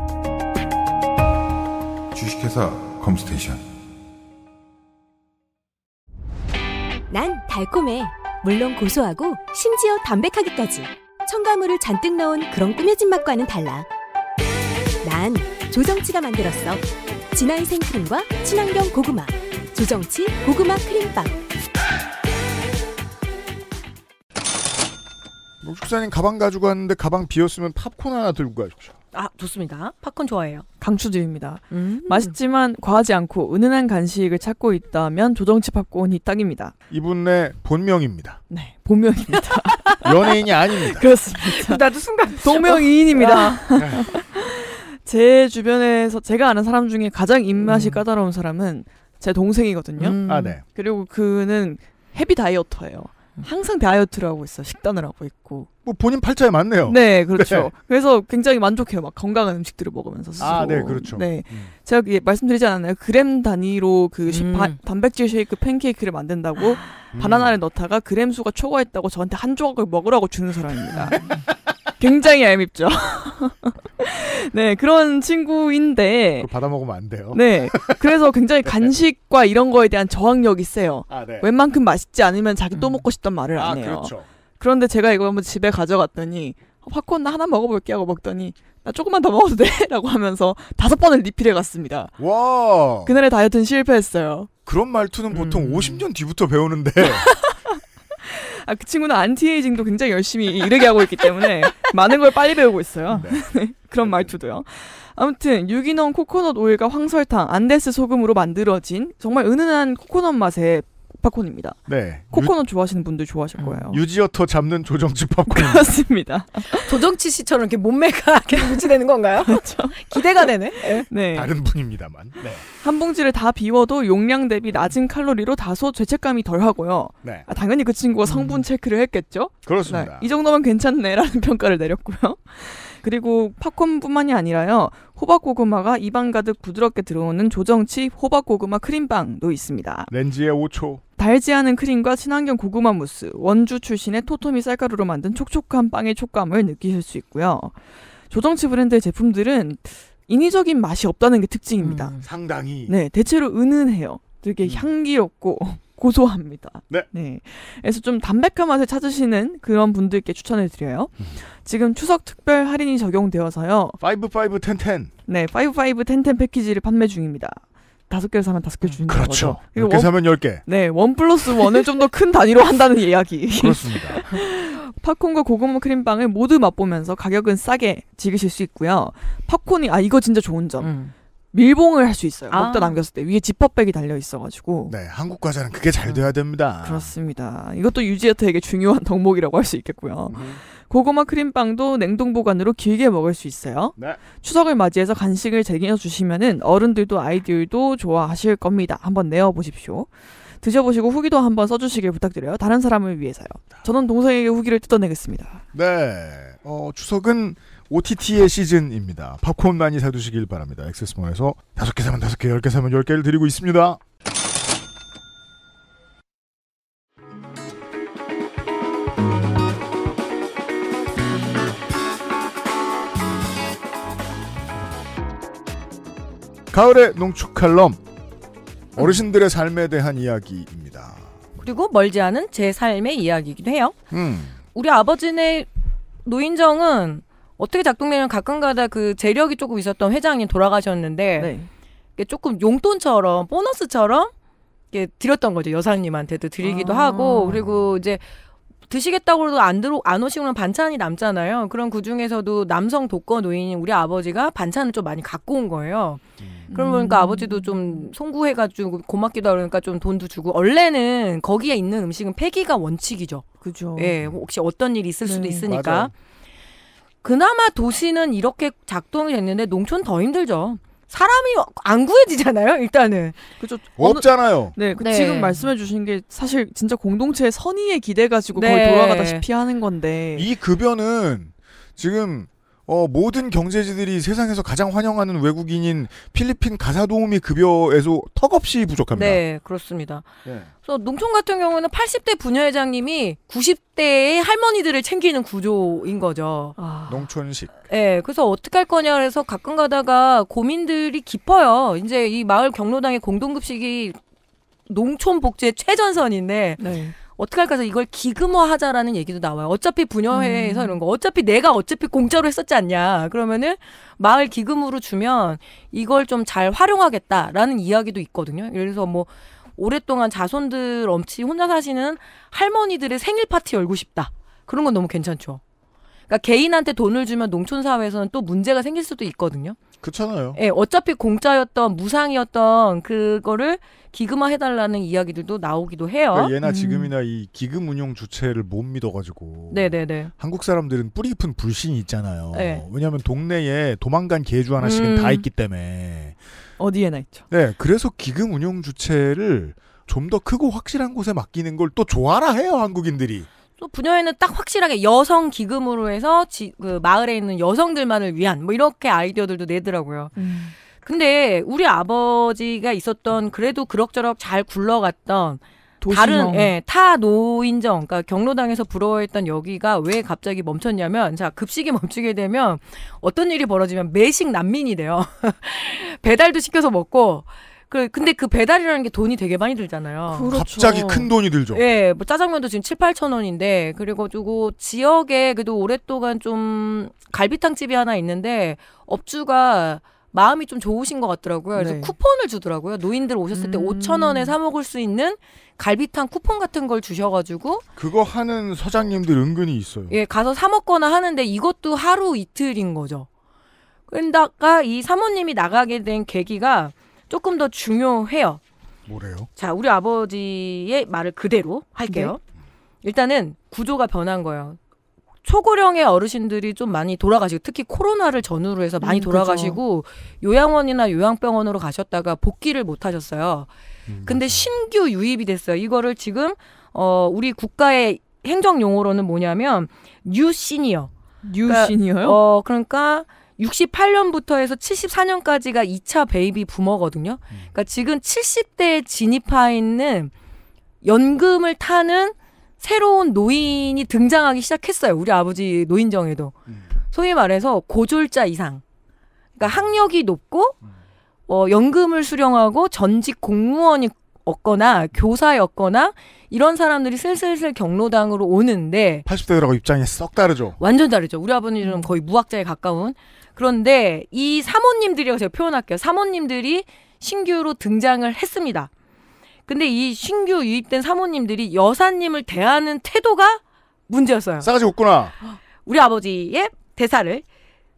주식회사 컴스테이션 난 달콤해 물론 고소하고 심지어 담백하기까지 첨가물을 잔뜩 넣은 그런 꾸며진 맛과는 달라 난 조정치가 만들었어 진한 생크림과 친환경 고구마 조정치 고구마 크림빵 목숙사님 뭐, 가방 가지고 왔는데 가방 비었으면 팝콘 하나 들고 가십시오 아 좋습니다. 팝콘 좋아해요. 강추드립니다. 음. 맛있지만 과하지 않고 은은한 간식을 찾고 있다면 조정치 팝콘이 딱입니다. 이분의 본명입니다. 네, 본명입니다. 연예인이 아닙니다. 그렇습니다. 나도 순간 동명이인입니다. 아. 제 주변에서 제가 아는 사람 중에 가장 입맛이 음. 까다로운 사람은 제 동생이거든요. 음. 아 네. 그리고 그는 헤비 다이어터예요. 항상 다이어트를 하고 있어. 식단을 하고 있고. 뭐 본인 팔자에 맞네요. 네, 그렇죠. 네. 그래서 굉장히 만족해요. 막 건강한 음식들을 먹으면서 아, 네, 그렇죠. 네, 음. 제가 말씀드리지 않았나요? 그램 단위로 그 시, 음. 바, 단백질 쉐이크 팬케이크를 만든다고 음. 바나나를 넣다가 그램 수가 초과했다고 저한테 한 조각을 먹으라고 주는 사람입니다. 굉장히 얄밉죠. 네, 그런 친구인데. 받아먹으면 안 돼요. 네. 그래서 굉장히 간식과 이런 거에 대한 저항력이 세요. 아, 네. 웬만큼 맛있지 않으면 자기 또 음. 먹고 싶단 말을 안 아, 해요. 아, 그렇죠. 그런데 제가 이거 한번 집에 가져갔더니, 팝콘 나 하나 먹어볼게 하고 먹더니, 나 조금만 더 먹어도 돼? 라고 하면서 다섯 번을 리필해 갔습니다. 와. 그날의 다이어트는 실패했어요. 그런 말투는 보통 50년 음. 뒤부터 배우는데. 아, 그 친구는 안티에이징도 굉장히 열심히 이르게 하고 있기 때문에 많은 걸 빨리 배우고 있어요. 네. 네 그런 네. 말투도요. 아무튼 유기농 코코넛 오일과 황설탕, 안데스 소금으로 만들어진 정말 은은한 코코넛 맛의 팝콘입니다. 네. 코코넛 유... 좋아하시는 분들 좋아하실 음. 거예요. 유지어터 잡는 조정치 팝콘. 그렇습니다. 조정치 씨처럼 이렇게 몸매가 계속 유지되는 건가요? 그렇죠. 기대가 되네. 네. 네. 다른 분입니다만. 네. 한 봉지를 다 비워도 용량 대비 낮은 칼로리로 다소 죄책감이 덜하고요. 네. 아, 당연히 그 친구가 음. 성분 음. 체크를 했겠죠. 그렇습니다. 네. 이 정도면 괜찮네라는 평가를 내렸고요. 그리고 팝콘뿐만이 아니라요. 호박고구마가 입안 가득 부드럽게 들어오는 조정치 호박고구마 크림빵도 있습니다. 렌즈에 5초. 달지 않은 크림과 친환경 고구마 무스, 원주 출신의 토토미 쌀가루로 만든 촉촉한 빵의 촉감을 느끼실 수 있고요. 조정치 브랜드의 제품들은 인위적인 맛이 없다는 게 특징입니다. 음, 상당히. 네, 대체로 은은해요. 되게 음. 향기롭고 고소합니다. 네. 네. 그래서 좀 담백한 맛을 찾으시는 그런 분들께 추천을 드려요. 음. 지금 추석 특별 할인이 적용되어서요. 55 10 10. 네, 55 10 10 패키지를 판매 중입니다. 다섯 개를 사면 다섯 개 주는 그렇죠. 거죠. 그렇죠. 개 사면 열 개. 네, 원 플러스 원을 좀 더 큰 단위로 한다는 이야기. 그렇습니다. 팝콘과 고구마 크림빵을 모두 맛보면서 가격은 싸게 즐기실 수 있고요. 팝콘이 아 이거 진짜 좋은 점. 음. 밀봉을 할 수 있어요. 아. 먹다 남겼을 때 위에 지퍼백이 달려 있어가지고. 네, 한국 과자는 그게 잘 돼야 아, 됩니다. 그렇습니다. 이것도 유지어트에게 중요한 덕목이라고 할 수 있겠고요. 음. 고구마 크림빵도 냉동 보관으로 길게 먹을 수 있어요. 네. 추석을 맞이해서 간식을 즐겨 주시면은 어른들도 아이들도 좋아하실 겁니다. 한번 내어 보십시오. 드셔보시고 후기도 한번 써주시길 부탁드려요. 다른 사람을 위해서요. 저는 동생에게 후기를 뜯어내겠습니다. 네. 어, 추석은 OTT의 시즌입니다. 팝콘 많이 사두시길 바랍니다. 엑세스몰에서 다섯 개 사면 다섯 개, 열 개 사면 열 개를 드리고 있습니다. 가을의 농축 칼럼 어르신들의 삶에 대한 이야기입니다. 그리고 멀지 않은 제 삶의 이야기이기도 해요. 음. 우리 아버지네 노인정은 어떻게 작동되면 가끔가다 그 재력이 조금 있었던 회장이 돌아가셨는데 네. 조금 용돈처럼 보너스처럼 드렸던 거죠 여사님한테도 드리기도 아. 하고 그리고 이제 드시겠다고 해도 안 들어 안 오시면 반찬이 남잖아요. 그럼 그 중에서도 남성 독거 노인인 우리 아버지가 반찬을 좀 많이 갖고 온 거예요. 음. 그러니까 보 음. 아버지도 좀 송구해가지고 고맙기도 하고 그러니까 좀 돈도 주고 원래는 거기에 있는 음식은 폐기가 원칙이죠. 그죠. 예, 혹시 어떤 일이 있을 네. 수도 있으니까. 맞아요. 그나마 도시는 이렇게 작동이 됐는데 농촌 더 힘들죠. 사람이 안 구해지잖아요, 일단은. 그죠. 없잖아요. 네, 그 네. 지금 말씀해 주신 게 사실 진짜 공동체의 선의에 기대 가지고 네. 거의 돌아가다시피 하는 건데. 이 급여는 지금 어, 모든 경제지들이 세상에서 가장 환영하는 외국인인 필리핀 가사도우미 급여에서 턱없이 부족합니다. 네, 그렇습니다. 네. 그래서 농촌 같은 경우는 80대 분야회장님이 90대의 할머니들을 챙기는 구조인 거죠. 아... 농촌식. 네, 그래서 어떻게 할 거냐 그래서 가끔 가다가 고민들이 깊어요. 이제 이 마을 경로당의 공동급식이 농촌 복지의 최전선인데 네. 어떻게 할까 해서 이걸 기금화하자라는 얘기도 나와요. 어차피 분여회에서 음. 이런 거 어차피 내가 어차피 공짜로 했었지 않냐. 그러면은 마을 기금으로 주면 이걸 좀 잘 활용하겠다라는 이야기도 있거든요. 예를 들어서뭐 오랫동안 자손들 엄치 혼자 사시는 할머니들의 생일 파티 열고 싶다. 그런 건 너무 괜찮죠. 그러니까 개인한테 돈을 주면 농촌 사회에서는 또 문제가 생길 수도 있거든요. 그렇잖아요. 예, 어차피 공짜였던 무상이었던 그거를 기금화 해달라는 이야기들도 나오기도 해요. 그러니까 예나 음. 지금이나 이 기금 운용 주체를 못 믿어가지고. 네네네. 한국 사람들은 뿌리 깊은 불신이 있잖아요. 네. 예. 왜냐하면 동네에 도망간 개주 하나씩은 음. 다 있기 때문에. 어디에나 있죠. 네, 그래서 기금 운용 주체를 좀 더 크고 확실한 곳에 맡기는 걸 또 좋아라 해요 한국인들이. 또부녀회는딱 확실하게 여성 기금으로 해서 지, 그 마을에 있는 여성들만을 위한 뭐 이렇게 아이디어들도 내더라고요. 음. 근데 우리 아버지가 있었던 그래도 그럭저럭 잘 굴러갔던 도시명. 다른 예, 타 노인정 그러니까 경로당에서 부러워했던 여기가 왜 갑자기 멈췄냐면 자 급식이 멈추게 되면 어떤 일이 벌어지면 매식 난민이 돼요 배달도 시켜서 먹고 그 근데 그 배달이라는 게 돈이 되게 많이 들잖아요. 그렇죠. 갑자기 큰 돈이 들죠. 예, 뭐 짜장면도 지금 7, 8천 원인데 그리고 주고 지역에 그래도 오랫동안 좀 갈비탕 집이 하나 있는데 업주가 마음이 좀 좋으신 것 같더라고요. 그래서 네. 쿠폰을 주더라고요. 노인들 오셨을 음. 때 5천 원에 사 먹을 수 있는 갈비탕 쿠폰 같은 걸 주셔가지고 그거 하는 사장님들 은근히 있어요. 예, 가서 사 먹거나 하는데 이것도 하루 이틀인 거죠. 그러데가이 사모님이 나가게 된 계기가 조금 더 중요해요. 뭐래요? 자, 우리 아버지의 말을 그대로 할게요. 네. 일단은 구조가 변한 거예요. 초고령의 어르신들이 좀 많이 돌아가시고 특히 코로나를 전후로 해서 많이 음, 돌아가시고 그죠. 요양원이나 요양병원으로 가셨다가 복귀를 못 하셨어요. 음, 근데 맞아. 신규 유입이 됐어요. 이거를 지금 어 우리 국가의 행정 용어로는 뭐냐면 뉴 시니어. 뉴 그러니까, 시니어요? 어 그러니까 68년부터 해서 74년까지가 2차 베이비 부머거든요. 음. 그러니까 지금 70대에 진입하 있는 연금을 타는 새로운 노인이 등장하기 시작했어요. 우리 아버지 노인정에도. 음. 소위 말해서 고졸자 이상. 그러니까 학력이 높고 어, 연금을 수령하고 전직 공무원이 없거나 교사였거나 이런 사람들이 슬슬슬 경로당으로 오는데 80대들하고 입장이 썩 다르죠. 완전 다르죠. 우리 아버님은 거의 무학자에 가까운 그런데 이 사모님들이라고 제가 표현할게요. 사모님들이 신규로 등장을 했습니다. 근데 이 신규 유입된 사모님들이 여사님을 대하는 태도가 문제였어요. 싸가지 없구나. 우리 아버지의 대사를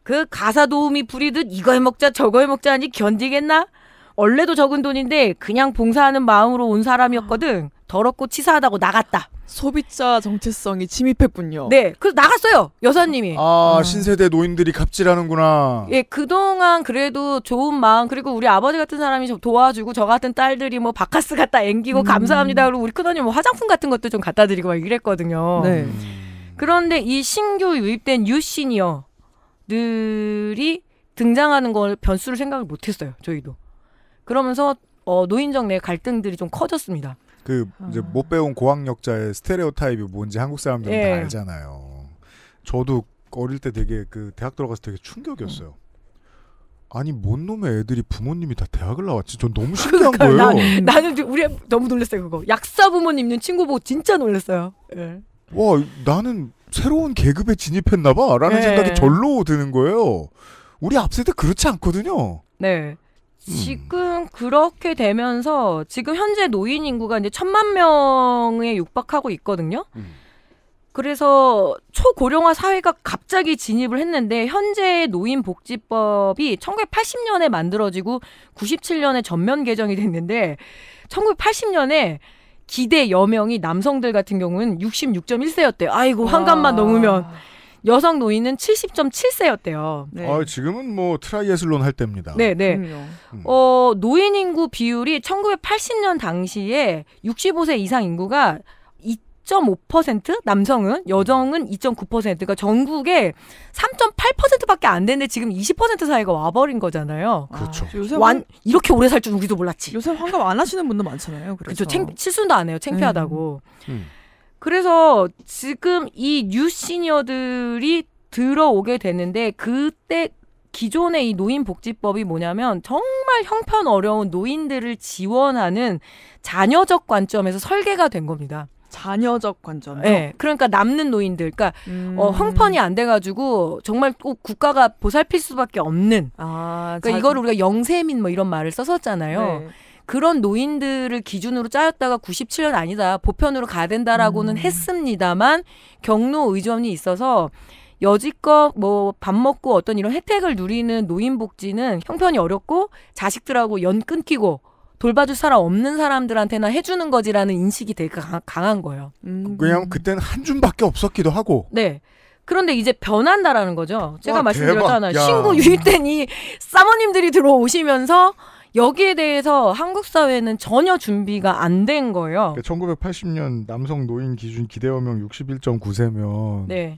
그 가사 도우미 부리듯 이거 해먹자 저거 해먹자 하니 견디겠나? 원래도 적은 돈인데 그냥 봉사하는 마음으로 온 사람이었거든. 더럽고 치사하다고 나갔다. 소비자 정체성이 침입했군요. 네, 그래서 나갔어요 여사님이. 아, 아, 음. 신세대 노인들이 갑질하는구나. 예, 그동안 그래도 좋은 마음 그리고 우리 아버지 같은 사람이 좀 도와주고 저 같은 딸들이 뭐 바카스 갖다 앵기고 음. 감사합니다. 그리고 우리 큰언니 뭐 화장품 같은 것도 좀 갖다 드리고 막 이랬거든요. 네. 음. 그런데 이 신규 유입된 유시니어들이 등장하는 걸 변수를 생각을 못했어요 저희도. 그러면서 어, 노인정 내 갈등들이 좀 커졌습니다. 그 어. 이제 못 배운 고학력자의 스테레오 타입이 뭔지 한국 사람들은 예. 다 알잖아요. 저도 어릴 때 되게 그 대학 들어가서 되게 충격이었어요. 음. 아니 뭔 놈의 애들이 부모님이 다 대학을 나왔지? 전 너무 신기한 거예요. 난, 나는 우리 너무 놀랐어요 그거. 약사 부모님 는 친구 보고 진짜 놀랐어요. 예. 와 나는 새로운 계급에 진입했나봐라는 예. 생각이 절로 드는 거예요. 우리 앞 세대 그렇지 않거든요. 네. 지금 그렇게 되면서 지금 현재 노인 인구가 이제 천만 명에 육박하고 있거든요. 음. 그래서 초고령화 사회가 갑자기 진입을 했는데 현재 노인복지법이 1980년에 만들어지고 97년에 전면 개정이 됐는데 1980년에 기대 여명이 남성들 같은 경우는 66.1세였대요. 아이고 환갑만 넘으면 여성 노인은 70.7세였대요. 네. 아, 지금은 뭐 트라이애슬론 할 때입니다. 네, 네. 음. 어, 노인 인구 비율이 1980년 당시에 65세 이상 인구가 2.5% 남성은 여성은 2.9%그러니까 전국에 3.8%밖에 안 되는데 지금 20% 사이가 와버린 거잖아요. 그렇죠. 아, 요새 완 이렇게 오래 살 줄 우리도 몰랐지. 요새 환갑 안 하시는 분도 많잖아요. 그렇죠 칠순도 안 해요. 음. 창피하다고. 음. 음. 그래서 지금 이 뉴 시니어들이 들어오게 되는데 그때 기존의 이 노인복지법이 뭐냐면 정말 형편 어려운 노인들을 지원하는 자녀적 관점에서 설계가 된 겁니다. 자녀적 관점. 에 네, 그러니까 남는 노인들, 그러니까 음. 어, 형편이 안 돼가지고 정말 꼭 국가가 보살필 수밖에 없는. 아, 그러니까 자... 이걸 우리가 영세민 뭐 이런 말을 썼었잖아요. 네. 그런 노인들을 기준으로 짜였다가 97년 아니다 보편으로 가야 된다라고는 음. 했습니다만 경로 의존이 있어서 여지껏 뭐 밥 먹고 어떤 이런 혜택을 누리는 노인 복지는 형편이 어렵고 자식들하고 연 끊기고 돌봐줄 사람 없는 사람들한테나 해주는 거지라는 인식이 되게 강한 거예요. 음. 왜냐하면 그때는 한 줌밖에 없었기도 하고. 네. 그런데 이제 변한다라는 거죠. 제가 와, 말씀드렸잖아요. 신고 유입된 이 사모님들이 들어오시면서 여기에 대해서 한국 사회는 전혀 준비가 안 된 거예요. 1980년 그러니까 남성 노인 기준 기대어명 61.9세면 네.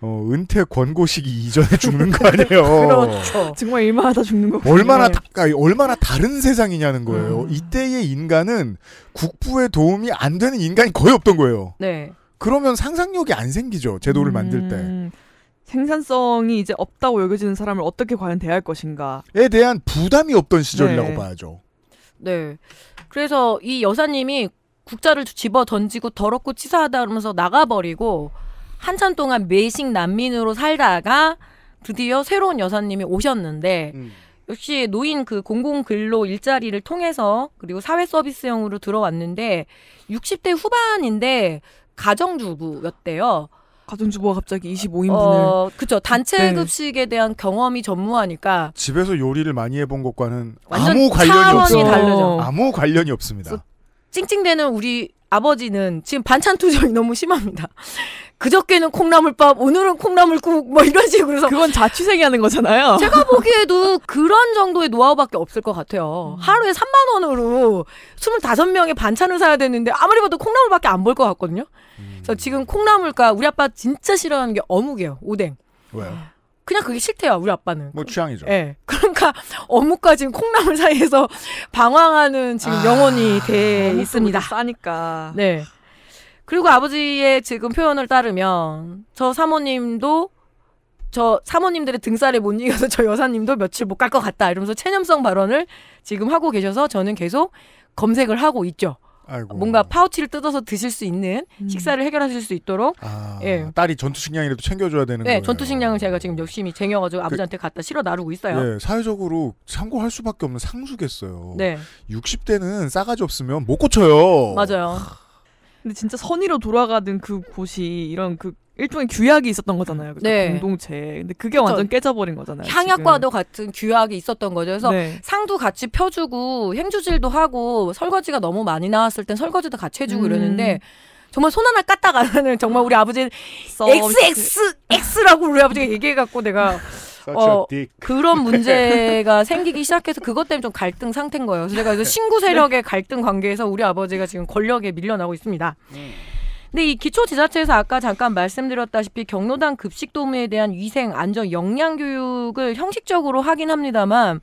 어, 은퇴 권고 시기 이전에 죽는 거 아니에요. 그렇죠. 정말 일만 다 죽는 거. 얼마나 다, 그러니까 얼마나 다른 세상이냐는 거예요. 음. 이때의 인간은 국부의 도움이 안 되는 인간이 거의 없던 거예요. 네. 그러면 상상력이 안 생기죠. 제도를 음. 만들 때. 음. 생산성이 이제 없다고 여겨지는 사람을 어떻게 과연 대할 것인가에 대한 부담이 없던 시절이라고 네. 봐야죠. 네. 그래서 이 여사님이 국자를 집어 던지고 더럽고 치사하다 그러면서 나가버리고 한참 동안 매식 난민으로 살다가 드디어 새로운 여사님이 오셨는데 음. 역시 노인 그 공공 근로 일자리를 통해서 그리고 사회 서비스형으로 들어왔는데 60대 후반인데 가정주부였대요. 가정주부가 갑자기 25인분을 어, 그쵸 단체 네. 급식에 대한 경험이 전무하니까 집에서 요리를 많이 해본 것과는 아무 관련이 없어요. 아무 관련이 없습니다. 찡찡대는 우리 아버지는 지금 반찬 투정이 너무 심합니다. 그저께는 콩나물밥, 오늘은 콩나물국, 뭐 이런 식으로서. 그건 자취생이 하는 거잖아요. 제가 보기에도 그런 정도의 노하우밖에 없을 것 같아요. 음. 하루에 3만원으로 25명의 반찬을 사야 되는데 아무리 봐도 콩나물밖에 안 볼 것 같거든요. 음. 저 지금 콩나물과 우리 아빠 진짜 싫어하는 게 어묵이에요. 오뎅. 왜요? 그냥 그게 싫대요. 우리 아빠는. 뭐 취향이죠. 예. 그러니까 어묵과 지금 콩나물 사이에서 방황하는 지금 아, 영혼이 돼 있습니다. 싸니까. 네. 그리고 아버지의 지금 표현을 따르면 저 사모님도 저 사모님들의 등살에 못 이겨서 저 여사님도 며칠 못 갈 것 같다 이러면서 체념성 발언을 지금 하고 계셔서 저는 계속 검색을 하고 있죠. 아이고. 뭔가 파우치를 뜯어서 드실 수 있는 음. 식사를 해결하실 수 있도록 아, 예. 딸이 전투식량이라도 챙겨줘야 되는 네, 거예요. 전투식량을 제가 지금 열심히 쟁여가지고 그 아버지한테 갖다 실어 나르고 있어요. 예, 사회적으로 참고할 수밖에 없는 상수겠어요. 네. 60대는 싸가지 없으면 못 고쳐요. 맞아요. 근데 진짜 선의로 돌아가는 그 곳이 이런 그 일종의 규약이 있었던 거잖아요. 그러니까 네. 공동체. 근데 그게 그렇죠. 완 깨져버린 거잖아요. 향약과도 지금. 같은 규약이 있었던 거죠. 그래서 네. 상도 같이 펴주고 행주질도 하고 설거지가 너무 많이 나왔을 땐 설거지도 같이 해주고 음. 이러는데 정말 손 하나 깠다가는 정말 우리 아버지 XX X라고 우리 아버지가 얘기해갖고 내가 그렇죠. 어, 그런 문제가 생기기 시작해서 그것 때문에 좀 갈등 상태인 거예요. 그래서 제가 신구 네. 세력의 갈등 관계에서 우리 아버지가 지금 권력에 밀려나고 있습니다. 네. 근데 이 기초 지자체에서 아까 잠깐 말씀드렸다시피 경로당 급식 도우미에 대한 위생 안전 영양 교육을 형식적으로 하긴 합니다만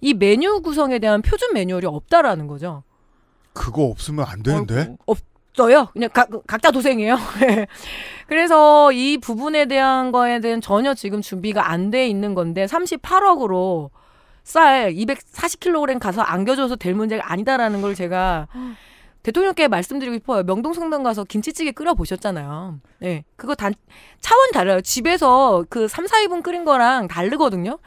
이 메뉴 구성에 대한 표준 매뉴얼이 없다라는 거죠. 그거 없으면 안 되는데. 어, 없, 없어요. 그냥 각, 각자 도생이에요. 네. 그래서 이 부분에 대한 거에 대한 전혀 지금 준비가 안 돼 있는 건데 38억으로 쌀 240kg 가서 안겨줘서 될 문제가 아니다라는 걸 제가 대통령께 말씀드리고 싶어요. 명동성당 가서 김치찌개 끓여 보셨잖아요. 네. 그거 단 차원이 달라요. 집에서 그 3, 4인분 끓인 거랑 다르거든요.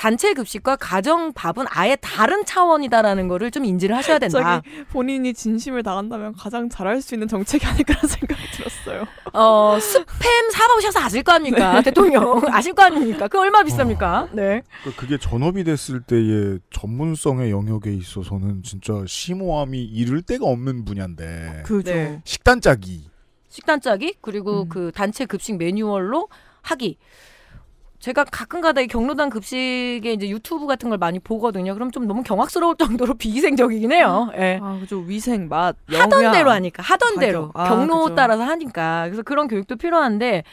단체 급식과 가정 밥은 아예 다른 차원이다라는 거를 좀 인지를 하셔야 된다. 본인이 진심을 다한다면 가장 잘할 수 있는 정책이 아닐까라는 생각이 들었어요. 어, 스팸 사보셔서 아실 거 아닙니까? 네. 대통령 아실 거 아닙니까? 아, 네. 그 얼마 비쌉니까? 와. 네. 그러니까 그게 전업이 됐을 때의 전문성의 영역에 있어서는 진짜 심오함이 이를 데가 없는 분야인데. 그죠. 네. 식단 짜기. 식단 짜기 그리고 음. 그 단체 급식 매뉴얼로 하기. 제가 가끔가다 경로당 급식에 이제 유튜브 같은 걸 많이 보거든요. 그럼 좀 너무 경악스러울 정도로 비위생적이긴 해요. 예. 아, 그죠. 위생, 맛, 영양. 하던 대로 하니까 하던 가격. 대로 아, 경로 그죠. 따라서 하니까 그래서 그런 교육도 필요한데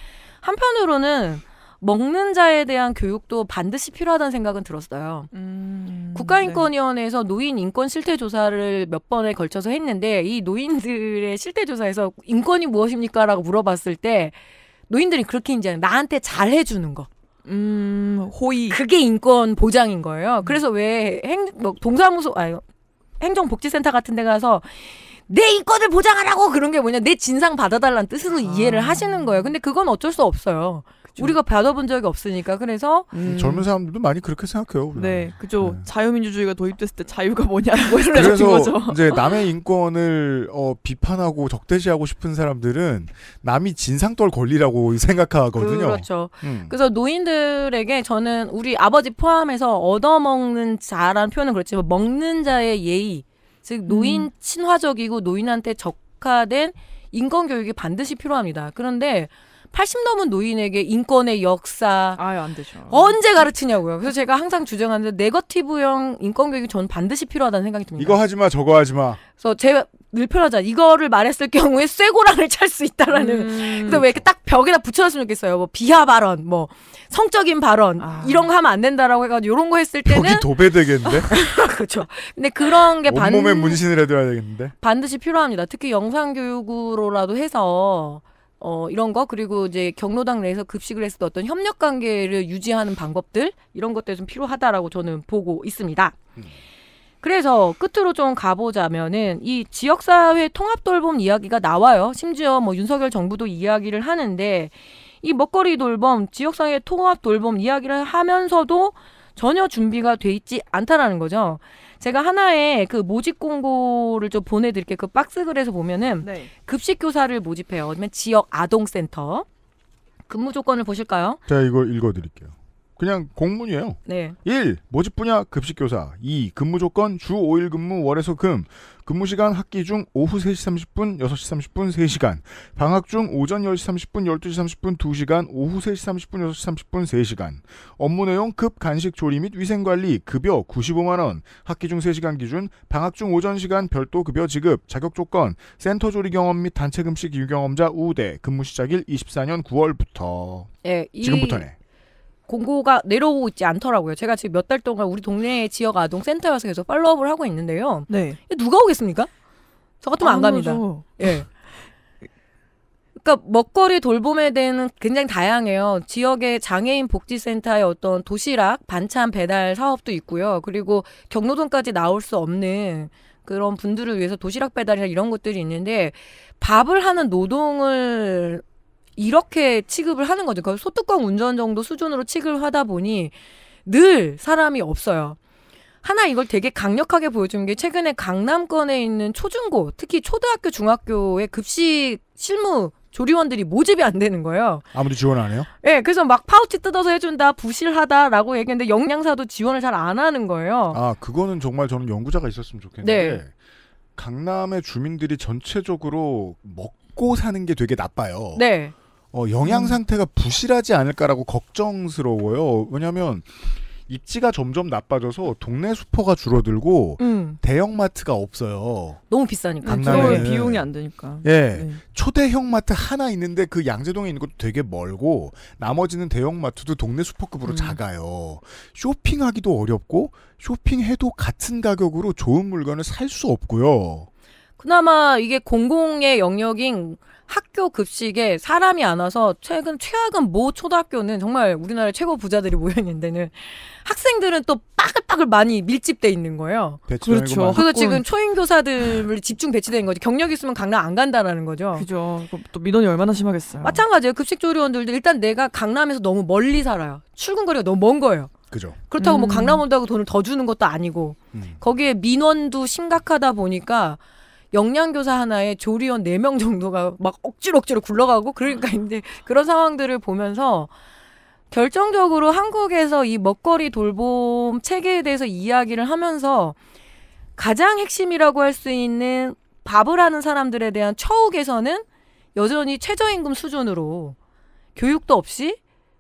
한편으로는 먹는 자에 대한 교육도 반드시 필요하다는 생각은 들었어요. 음, 국가인권위원회에서 네. 노인 인권 실태 조사를 몇 번에 걸쳐서 했는데 이 노인들의 실태 조사에서 인권이 무엇입니까라고 물어봤을 때 노인들이 그렇게 이제 나한테 잘 해주는 거. 음, 호의. 그게 인권 보장인 거예요. 그래서 왜 행, 뭐 동사무소, 아, 행정복지센터 같은 데 가서 내 인권을 보장하라고 그런 게 뭐냐 내 진상 받아달라는 뜻으로 아. 이해를 하시는 거예요 근데 그건 어쩔 수 없어요 그렇죠. 우리가 받아본 적이 없으니까 그래서 음. 음 젊은 사람들도 많이 그렇게 생각해요. 우리나 네, 그죠. 네. 자유민주주의가 도입됐을 때 자유가 뭐냐고 뭐 그래서 거죠. 이제 남의 인권을 어, 비판하고 적대시하고 싶은 사람들은 남이 진상떨 권리라고 생각하거든요. 그렇죠. 음. 그래서 노인들에게 저는 우리 아버지 포함해서 얻어먹는 자라는 표현은 그렇지만 먹는 자의 예의, 즉 노인 음. 친화적이고 노인한테 적화된 인권 교육이 반드시 필요합니다. 그런데 80 넘은 노인에게 인권의 역사 아유 안 되죠. 언제 가르치냐고요. 그래서 제가 항상 주장하는데 네거티브형 인권 교육이 전 반드시 필요하다는 생각이 듭니다. 이거 하지 마, 저거 하지 마. 그래서 제가 늘표하자 이거를 말했을 경우에 쇠고랑을 찰 수 있다라는. 음, 그래서 왜 이렇게 딱 벽에다 붙여놨으면 좋겠어요. 뭐 비하 발언, 뭐 성적인 발언 아. 이런 거 하면 안 된다라고 해가지고 이런 거 했을 때는 벽이 도배되겠는데. 그렇죠. 근데 그런 게 반, 몸에 문신을 해둬야 되겠는데. 반드시 필요합니다. 특히 영상 교육으로라도 해서 어, 이런 거 그리고 이제 경로당 내에서 급식을 했을 때 어떤 협력 관계를 유지하는 방법들 이런 것들이 좀 필요하다라고 저는 보고 있습니다. 음. 그래서 끝으로 좀 가보자면은 이 지역사회 통합돌봄 이야기가 나와요. 심지어 뭐 윤석열 정부도 이야기를 하는데 이 먹거리 돌봄, 지역사회 통합 돌봄 이야기를 하면서도 전혀 준비가 돼 있지 않다라는 거죠. 제가 하나의 그 모집 공고를 좀 보내드릴게요. 그 박스 글에서 보면은 네. 급식 교사를 모집해요. 아니면 지역 아동센터 근무 조건을 보실까요? 제가 이걸 읽어드릴게요. 그냥 공문이에요. 네. 1. 모집 분야 급식 교사. 2. 근무 조건 주 5일 근무 월에서 금. 근무 시간 학기 중 오후 3시 30분, 6시 30분 3시간. 방학 중 오전 10시 30분, 12시 30분 2시간, 오후 3시 30분, 6시 30분 3시간. 업무 내용 급 간식 조리 및 위생 관리 급여 95만 원. 학기 중 3시간 기준 방학 중 오전 시간 별도 급여 지급. 자격 조건 센터 조리 경험 및 단체 금식 유경험자 우대. 근무 시작일 24년 9월부터. 예, 네, 이... 지금부터네. 공고가 내려오고 있지 않더라고요. 제가 지금 몇 달 동안 우리 동네 지역 아동 센터에 서 계속 팔로업을 하고 있는데요. 네. 누가 오겠습니까? 저 같으면 안, 갑니다. 오죠. 예. 그러니까 먹거리 돌봄에 대해는 굉장히 다양해요. 지역의 장애인 복지센터의 어떤 도시락 반찬 배달 사업도 있고요. 그리고 경로동까지 나올 수 없는 그런 분들을 위해서 도시락 배달이나 이런 것들이 있는데 밥을 하는 노동을 이렇게 취급을 하는 거죠. 그 소뚜껑 운전 정도 수준으로 취급을 하다 보니 늘 사람이 없어요. 하나 이걸 되게 강력하게 보여준 게 최근에 강남권에 있는 초중고, 특히 초등학교, 중학교의 급식 실무 조리원들이 모집이 안 되는 거예요. 아무리 지원 안 해요? 예, 네, 그래서 막 파우치 뜯어서 해준다, 부실하다라고 얘기했는데 영양사도 지원을 잘 안 하는 거예요. 아, 그거는 정말 저는 연구자가 있었으면 좋겠는데 네. 강남의 주민들이 전체적으로 먹고 사는 게 되게 나빠요. 네. 어, 영양 음. 상태가 부실하지 않을까라고 걱정스러워요. 왜냐하면 입지가 점점 나빠져서 동네 슈퍼가 줄어들고 음. 대형 마트가 없어요. 너무 비싸니까. 강남에 네. 비용이 안 되니까. 예, 네. 초대형 마트 하나 있는데 그 양재동에 있는 것도 되게 멀고 나머지는 대형 마트도 동네 슈퍼급으로 음. 작아요. 쇼핑하기도 어렵고 쇼핑해도 같은 가격으로 좋은 물건을 살 수 없고요. 그나마 이게 공공의 영역인 학교 급식에 사람이 안 와서 최근 최악은 모 초등학교는 정말 우리나라 최고 부자들이 모여 있는 데는 학생들은 또 빠글빠글 많이 밀집돼 있는 거예요. 그렇죠. 그래서 지금 초임 교사들이 집중 배치된 거지 경력 있으면 강남 안 간다라는 거죠. 그죠. 또 민원이 얼마나 심하겠어요. 마찬가지예요. 급식 조리원들도 일단 내가 강남에서 너무 멀리 살아요. 출근 거리가 너무 먼 거예요. 그죠. 그렇다고 뭐 음. 뭐 강남 온다고 돈을 더 주는 것도 아니고 음. 거기에 민원도 심각하다 보니까 영양교사 하나에 조리원 네 명 정도가 막 억지로 억지로 굴러가고 그러니까 아. 이제 그런 상황들을 보면서 결정적으로 한국에서 이 먹거리 돌봄 체계에 대해서 이야기를 하면서 가장 핵심이라고 할 수 있는 밥을 하는 사람들에 대한 처우 개선은 여전히 최저임금 수준으로 교육도 없이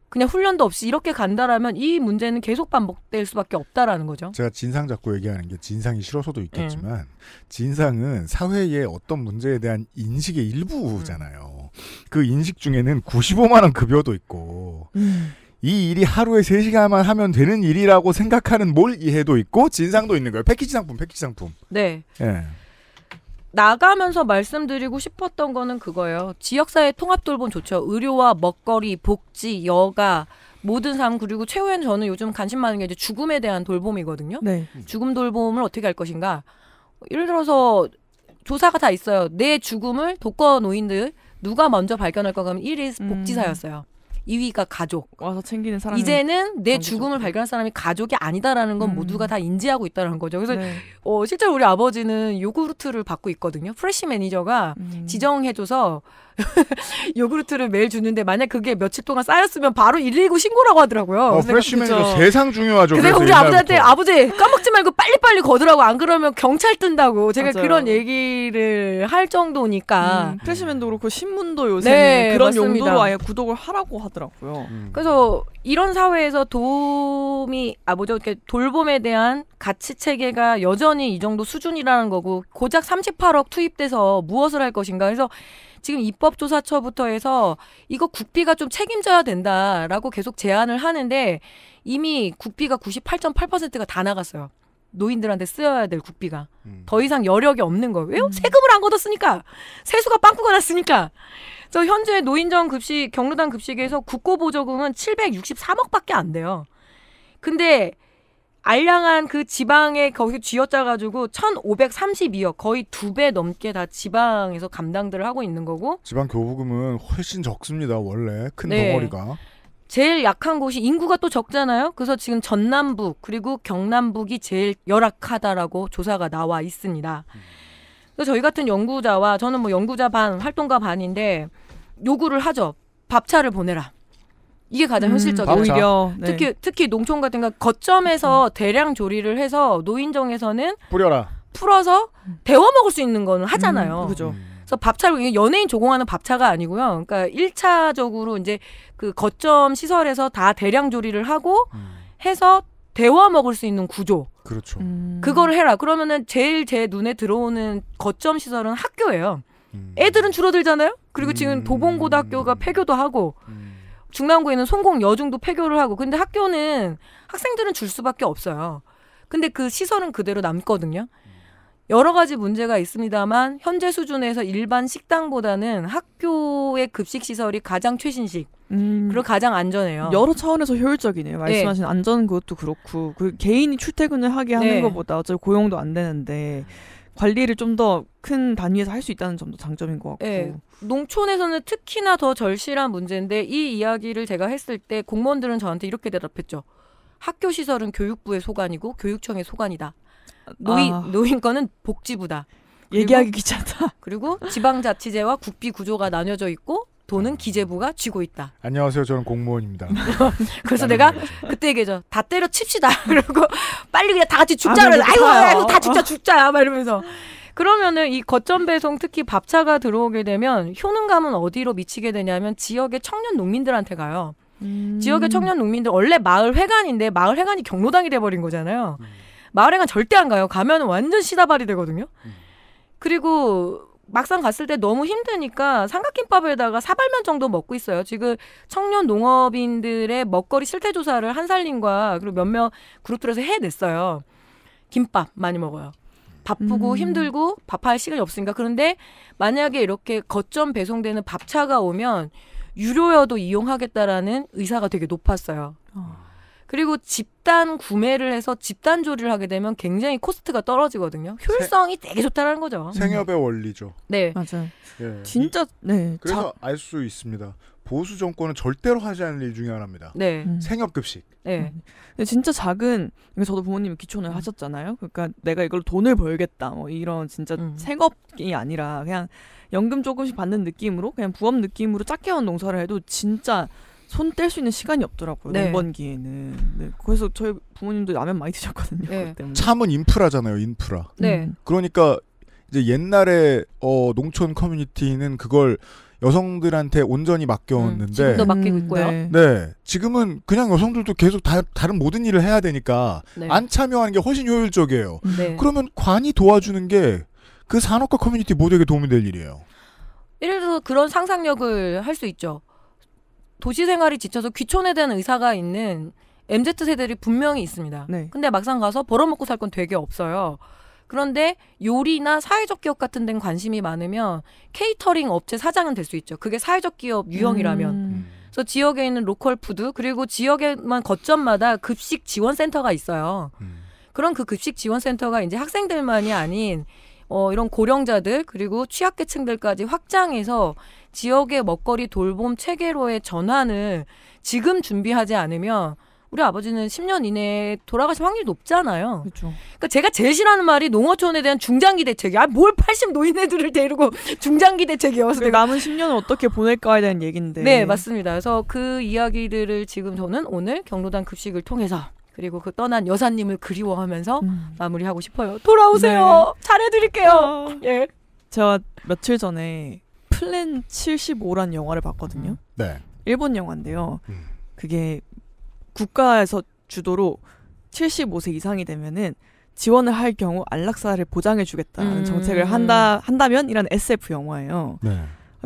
그냥 훈련도 없이 이렇게 간다라면 이 문제는 계속 반복될 수밖에 없다라는 거죠. 제가 진상 잡고 얘기하는 게 진상이 싫어서도 예. 있겠지만 네. 진상은 사회의 어떤 문제에 대한 인식의 일부잖아요. 음. 그 인식 중에는 95만 원 급여도 있고 음. 이 일이 하루에 3시간만 하면 되는 일이라고 생각하는 뭘 이해도 있고 진상도 있는 거예요. 패키지 상품, 패키지 상품. 네. 예. 나가면서 말씀드리고 싶었던 거는 그거예요. 지역사회 통합 돌봄 좋죠. 의료와 먹거리, 복지, 여가, 모든 삶 그리고 최후엔 저는 요즘 관심 많은 게 이제 죽음에 대한 돌봄이거든요. 네. 죽음 돌봄을 어떻게 할 것인가? 예를 들어서 조사가 다 있어요. 내 죽음을 독거 노인들 누가 먼저 발견할 거 하면 1위 복지사였어요. 음. 2위가 가족. 와서 챙기는 사람. 이제는 내 죽음을 발견한 사람이 가족이 아니다라는 건 음. 모두가 다 인지하고 있다는 거죠. 그래서 네. 어, 실제로 우리 아버지는 요구르트를 받고 있거든요. 프레시 매니저가 음. 지정해줘서 요구르트를 매일 주는데 만약 그게 며칠 동안 쌓였으면 바로 119 신고라고 하더라고요. 어, 프레시맨이 세상 중요하죠. 그래서 우리 아버지한테 아버지 까먹지 말고 빨리빨리 거두라고 안 그러면 경찰 뜬다고 제가 맞아요. 그런 얘기를 할 정도니까 음, 음. 프레시맨도 그렇고 신문도 요새 네, 그런 맞습니다. 용도로 아예 구독을 하라고 하더라고요. 음. 그래서 이런 사회에서 도움이 아 뭐죠 이렇게 돌봄에 대한 가치 체계가 여전히 이 정도 수준이라는 거고 고작 38억 투입돼서 무엇을 할 것인가 그래서 지금 입법조사처부터 해서 이거 국비가 좀 책임져야 된다라고 계속 제안을 하는데 이미 국비가 98.8%가 다 나갔어요. 노인들한테 쓰여야 될 국비가 음. 더 이상 여력이 없는 거예요. 왜요? 음. 세금을 안 걷었으니까 세수가 빵꾸가 났으니까. 저 현재 노인정 급식 경로당 급식에서 국고보조금은 763억밖에 안 돼요. 근데 알량한 그 지방에 거기 쥐어짜 가지고 1,532억 거의 두 배 넘게 다 지방에서 감당들을 하고 있는 거고 지방 교부금은 훨씬 적습니다. 원래 큰 네. 덩어리가 제일 약한 곳이 인구가 또 적잖아요. 그래서 지금 전남북 그리고 경남북이 제일 열악하다라고 조사가 나와 있습니다. 그래서 저희 같은 연구자와 저는 뭐 연구자 반 활동가 반인데 요구를 하죠. 밥차를 보내라. 이게 가장 음, 현실적이에요. 오히려 네. 특히 특히 농촌 같은 거 거점에서 음. 대량 조리를 해서 노인정에서는 뿌려라. 풀어서 데워 먹을 수 있는 거는 하잖아요. 음, 그죠. 음. 그래서 밥차를 연예인 조공하는 밥차가 아니고요. 그러니까 1차적으로 이제 그 거점 시설에서 다 대량 조리를 하고 음. 해서 데워 먹을 수 있는 구조. 그렇죠. 음. 그거를 해라. 그러면은 제일 제 눈에 들어오는 거점 시설은 학교예요. 음. 애들은 줄어들잖아요. 그리고 지금 도봉고등학교가 폐교도 하고 음. 중랑구에 있는 송공 여중도 폐교를 하고 근데 학교는 학생들은 줄 수밖에 없어요. 근데 그 시설은 그대로 남거든요. 여러 가지 문제가 있습니다만 현재 수준에서 일반 식당보다는 학교의 급식 시설이 가장 최신식 음, 그리고 가장 안전해요. 여러 차원에서 효율적이네요. 네. 말씀하신 네. 안전 그것도 그렇고 그 개인이 출퇴근을 하게 하는 네. 것보다 어차피 고용도 안 되는데 관리를 좀 더 큰 단위에서 할 수 있다는 점도 장점인 것 같고 네, 농촌에서는 특히나 더 절실한 문제인데 이 이야기를 제가 했을 때 공무원들은 저한테 이렇게 대답했죠. 학교 시설은 교육부의 소관이고 교육청의 소관이다. 노인 아. 노인 거는 복지부다. 그리고, 얘기하기 귀찮다. 그리고 지방자치제와 국비 구조가 나뉘어져 있고 돈은 기재부가 쥐고 있다. 안녕하세요. 저는 공무원입니다. 그래서 내가 그때 얘기해줘. 다 때려칩시다. 그러고 빨리 그냥 다 같이 죽자. 아, 아이고, 아이고, 다 죽자, 어. 죽자. 막 이러면서. 그러면은 이 거점 배송 특히 밥차가 들어오게 되면 효능감은 어디로 미치게 되냐면 지역의 청년 농민들한테 가요. 음. 지역의 청년 농민들 원래 마을 회관인데 마을 회관이 경로당이 돼버린 거잖아요. 음. 마을 회관 절대 안 가요. 가면 완전 시다발이 되거든요. 음. 그리고 막상 갔을 때 너무 힘드니까 삼각김밥에다가 사발면 정도 먹고 있어요. 지금 청년 농업인들의 먹거리 실태 조사를 한살님과 그리고 몇몇 그룹들에서 해냈어요. 김밥 많이 먹어요. 바쁘고 음. 힘들고 밥할 시간이 없으니까 그런데 만약에 이렇게 거점 배송되는 밥차가 오면 유료여도 이용하겠다라는 의사가 되게 높았어요. 어. 그리고 집단 구매를 해서 집단 조리를 하게 되면 굉장히 코스트가 떨어지거든요. 효율성이 세, 되게 좋다라는 거죠. 생협의 원리죠. 네, 맞아요. 예. 진짜 네. 그래서 알 수 있습니다. 보수 정권은 절대로 하지 않을 일 중에 하나입니다. 네. 음. 생업급식. 네. 근 진짜 작은 저도 부모님이 기촌을 음. 하셨잖아요. 그러니까 내가 이걸 돈을 벌겠다 뭐 이런 진짜 음. 생업이 아니라 그냥 연금 조금씩 받는 느낌으로 그냥 부업 느낌으로 작게한 농사를 해도 진짜 손뗄수 있는 시간이 없더라고요. 네. 번기에는 네. 그래서 저희 부모님도 라면 많이 드셨거든요. 네. 참은 인프라잖아요, 인프라. 네. 음. 그러니까 이제 옛날에 어, 농촌 커뮤니티는 그걸 여성들한테 온전히 맡겼는데 음, 지금도 음, 맡기고 있고요. 네. 네. 지금은 그냥 여성들도 계속 다, 른 모든 일을 해야 되니까 네. 안 참여하는 게 훨씬 효율적이에요. 네. 그러면 관이 도와주는 게 그 산업과 커뮤니티 모두에게 도움이 될 일이에요. 예를 들어서 그런 상상력을 할 수 있죠. 도시 생활이 지쳐서 귀촌에 대한 의사가 있는 MZ 세대들이 분명히 있습니다. 네. 근데 막상 가서 벌어먹고 살 건 되게 없어요. 그런데 요리나 사회적 기업 같은 데는 관심이 많으면 케이터링 업체 사장은 될 수 있죠. 그게 사회적 기업 유형이라면. 음. 음. 그래서 지역에 있는 로컬 푸드 그리고 지역에만 거점마다 급식 지원 센터가 있어요. 음. 그런 그 급식 지원 센터가 이제 학생들만이 아닌 어 이런 고령자들 그리고 취약계층들까지 확장해서 지역의 먹거리 돌봄 체계로의 전환을 지금 준비하지 않으면 우리 아버지는 10년 이내에 돌아가실 확률이 높잖아요. 그렇죠. 그러니까 제가 제일 싫어하는 말이 농어촌에 대한 중장기 대책이야. 뭘80 노인네들을 데리고 중장기 대책이어서 그 내가 남은 10년을 어떻게 보낼까에 대한 얘긴데. 네, 맞습니다. 그래서 그 이야기들을 지금 저는 오늘 경로당 급식을 통해서 그리고 그 떠난 여사님을 그리워하면서 음. 마무리하고 싶어요. 돌아오세요. 네. 잘해드릴게요. 어. 예. 제가 며칠 전에 플랜 75란 영화를 봤거든요. 음. 네. 일본 영화인데요. 음. 그게 국가에서 주도로 75세 이상이 되면은 지원을 할 경우 안락사를 보장해주겠다는 음. 정책을 한다 한다면이라는 SF 영화예요. 네.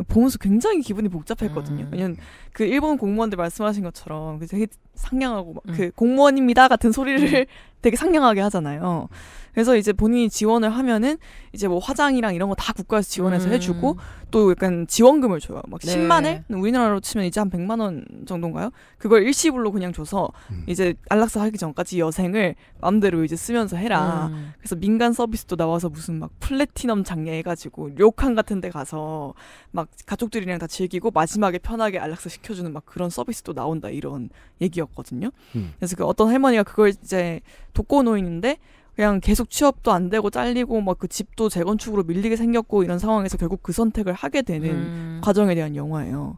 보면서 굉장히 기분이 복잡했거든요. 음. 왜냐면 그 일본 공무원들 말씀하신 것처럼 그 되게 상냥하고 막그 음. 공무원입니다 같은 소리를 음. 되게 상냥하게 하잖아요. 그래서 이제 본인이 지원을 하면은 이제 뭐 화장이랑 이런 거 다 국가에서 지원해서 음. 해주고 또 약간 지원금을 줘요. 막 네. 10만에 우리나라로 치면 이제 한 100만 원 정도인가요? 그걸 일시불로 그냥 줘서 음. 이제 안락사 하기 전까지 여생을 마음대로 이제 쓰면서 해라. 음. 그래서 민간 서비스도 나와서 무슨 막 플래티넘 장려해가지고 료칸 같은 데 가서 막 가족들이랑 다 즐기고 마지막에 편하게 안락사 시 시켜주는 막 그런 서비스도 나온다 이런 얘기였거든요. 음. 그래서 그 어떤 할머니가 그걸 이제 돕고 노인인데 그냥 계속 취업도 안 되고 잘리고 막 그 집도 재건축으로 밀리게 생겼고 이런 상황에서 결국 그 선택을 하게 되는 음. 과정에 대한 영화예요.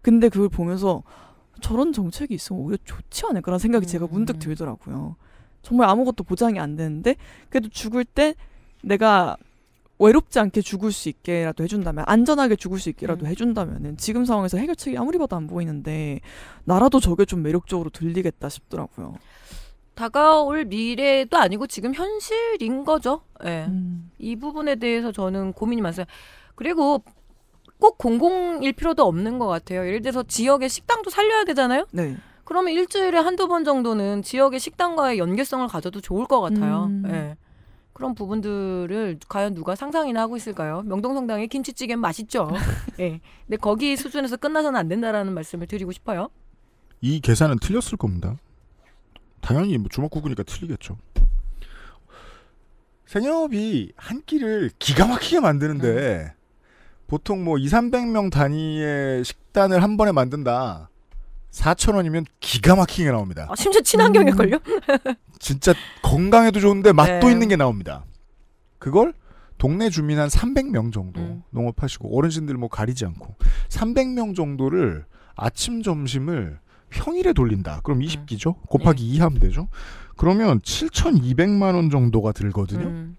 근데 그걸 보면서 저런 정책이 있으면 오히려 좋지 않을 그런 생각이 음. 제가 문득 음. 들더라고요. 정말 아무것도 보장이 안 되는데 그래도 죽을 때 내가 외롭지 않게 죽을 수 있게라도 해준다면 안전하게 죽을 수 있게라도 음. 해준다면은 지금 상황에서 해결책이 아무리 봐도 안 보이는데 나라도 저게 좀 매력적으로 들리겠다 싶더라고요. 다가올 미래도 아니고 지금 현실인 거죠. 예. 네. 음. 이 부분에 대해서 저는 고민이 많습니다 그리고 꼭 공공일 필요도 없는 것 같아요. 예를 들어서 지역의 식당도 살려야 되잖아요. 네. 그러면 일주일에 한두 번 정도는 지역의 식당과의 연계성을 가져도 좋을 것 같아요. 음. 예. 그런 부분들을 과연 누가 상상이나 하고 있을까요? 명동성당의 김치찌개는 맛있죠. 네. 근데 거기 수준에서 끝나서는 안 된다라는 말씀을 드리고 싶어요. 이 계산은 틀렸을 겁니다. 당연히 뭐 주먹구구니까 틀리겠죠. 생협이 한 끼를 기가 막히게 만드는데 음. 보통 뭐 2, 300명 단위의 식단을 한 번에 만든다. 4,000원이면 기가 막히게 나옵니다. 아, 심지어 친환경일걸요? 음. 진짜 건강에도 좋은데 맛도 네. 있는 게 나옵니다. 그걸 동네 주민 한 300명 정도 음. 농업하시고 어르신들 뭐 가리지 않고 300명 정도를 아침 점심을 평일에 돌린다. 그럼 20기죠? 음. 곱하기 네. 2 하면 되죠? 그러면 7,200만 원 정도가 들거든요. 음.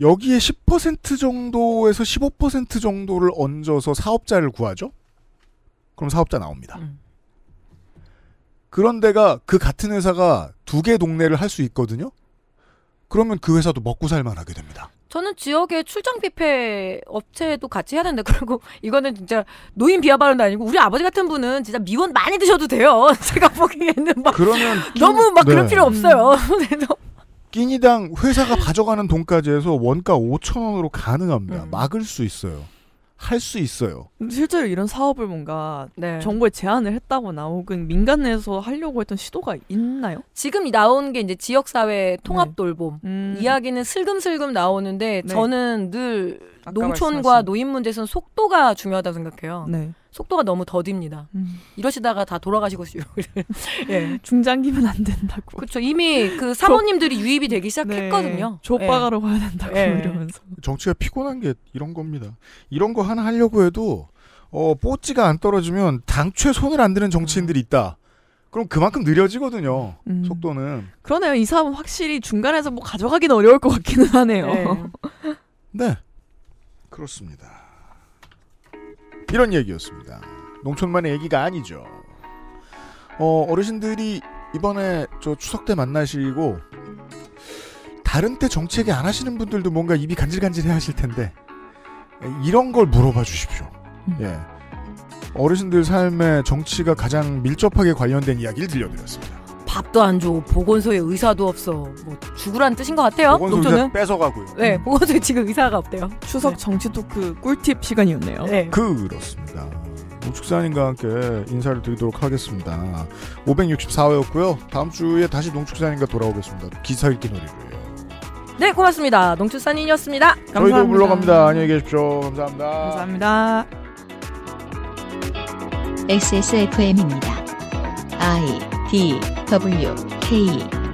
여기에 10% 정도에서 15% 정도를 얹어서 사업자를 구하죠. 그럼 사업자 나옵니다. 음. 그런 데가 그 같은 회사가 두 개 동네를 할 수 있거든요. 그러면 그 회사도 먹고 살만하게 됩니다. 저는 지역의 출장 뷔페 업체도 같이 해야 된다. 그리고 이거는 진짜 노인 비하 발언도 아니고 우리 아버지 같은 분은 진짜 미원 많이 드셔도 돼요. 제가 보기에는 막 그러면 너무 막 네. 그럴 필요 없어요. 음. 네, 끼니당 회사가 가져가는 돈까지 해서 원가 5천 원으로 가능합니다. 음. 막을 수 있어요. 할수 있어요. 실제로 이런 사업을 뭔가 네. 정부에 제안을 했다거나 혹은 민간 내에서 하려고 했던 시도가 있나요? 지금 나온 게 이제 지역사회 네. 통합 돌봄 네. 음. 이야기는 슬금슬금 나오는데 네. 저는 늘 농촌과 말씀하신... 노인 문제에서는 속도가 중요하다고 생각해요. 네. 속도가 너무 더딥니다. 음. 이러시다가 다 돌아가시고요. 예. 중장기면 안 된다고. 그렇죠. 이미 그 사모님들이 저, 유입이 되기 시작했거든요. 네. 족박아러 예. 가야 된다고 예. 이러면서. 정치가 피곤한 게 이런 겁니다. 이런 거 하나 하려고 해도 어, 뽀찌가 안 떨어지면 당최 손을 안 드는 정치인들이 음. 있다. 그럼 그만큼 느려지거든요. 음. 속도는. 그러네요. 이 사업은 확실히 중간에서 뭐가져가긴 어려울 것 같기는 하네요. 네. 네. 그렇습니다. 이런 얘기였습니다. 농촌만의 얘기가 아니죠. 어, 어르신들이 이번에 저 추석 때 만나시고 다른 때 정치 얘기 안 하시는 분들도 뭔가 입이 간질간질해 하실 텐데 이런 걸 물어봐 주십시오. 음. 예. 어르신들 삶에 정치가 가장 밀접하게 관련된 이야기를 들려드렸습니다. 밥도 안 줘. 보건소에 의사도 없어. 뭐 죽으란 뜻인 것 같아요. 보건소 는 뺏어가고요. 네, 음. 보건소에 지금 의사가 없대요. 추석 네. 정치 토크 꿀팁 시간이었네요. 네. 그렇습니다. 농축산인과 함께 인사를 드리도록 하겠습니다. 564회였고요. 다음 주에 다시 농축산인과 돌아오겠습니다. 기사 읽기 놀이로요. 네, 고맙습니다. 농축산인이었습니다. 감사합니다. 저희도 물러갑니다. 안녕히 계십시오. 감사합니다. 감사합니다. XSFM입니다. I D, W, K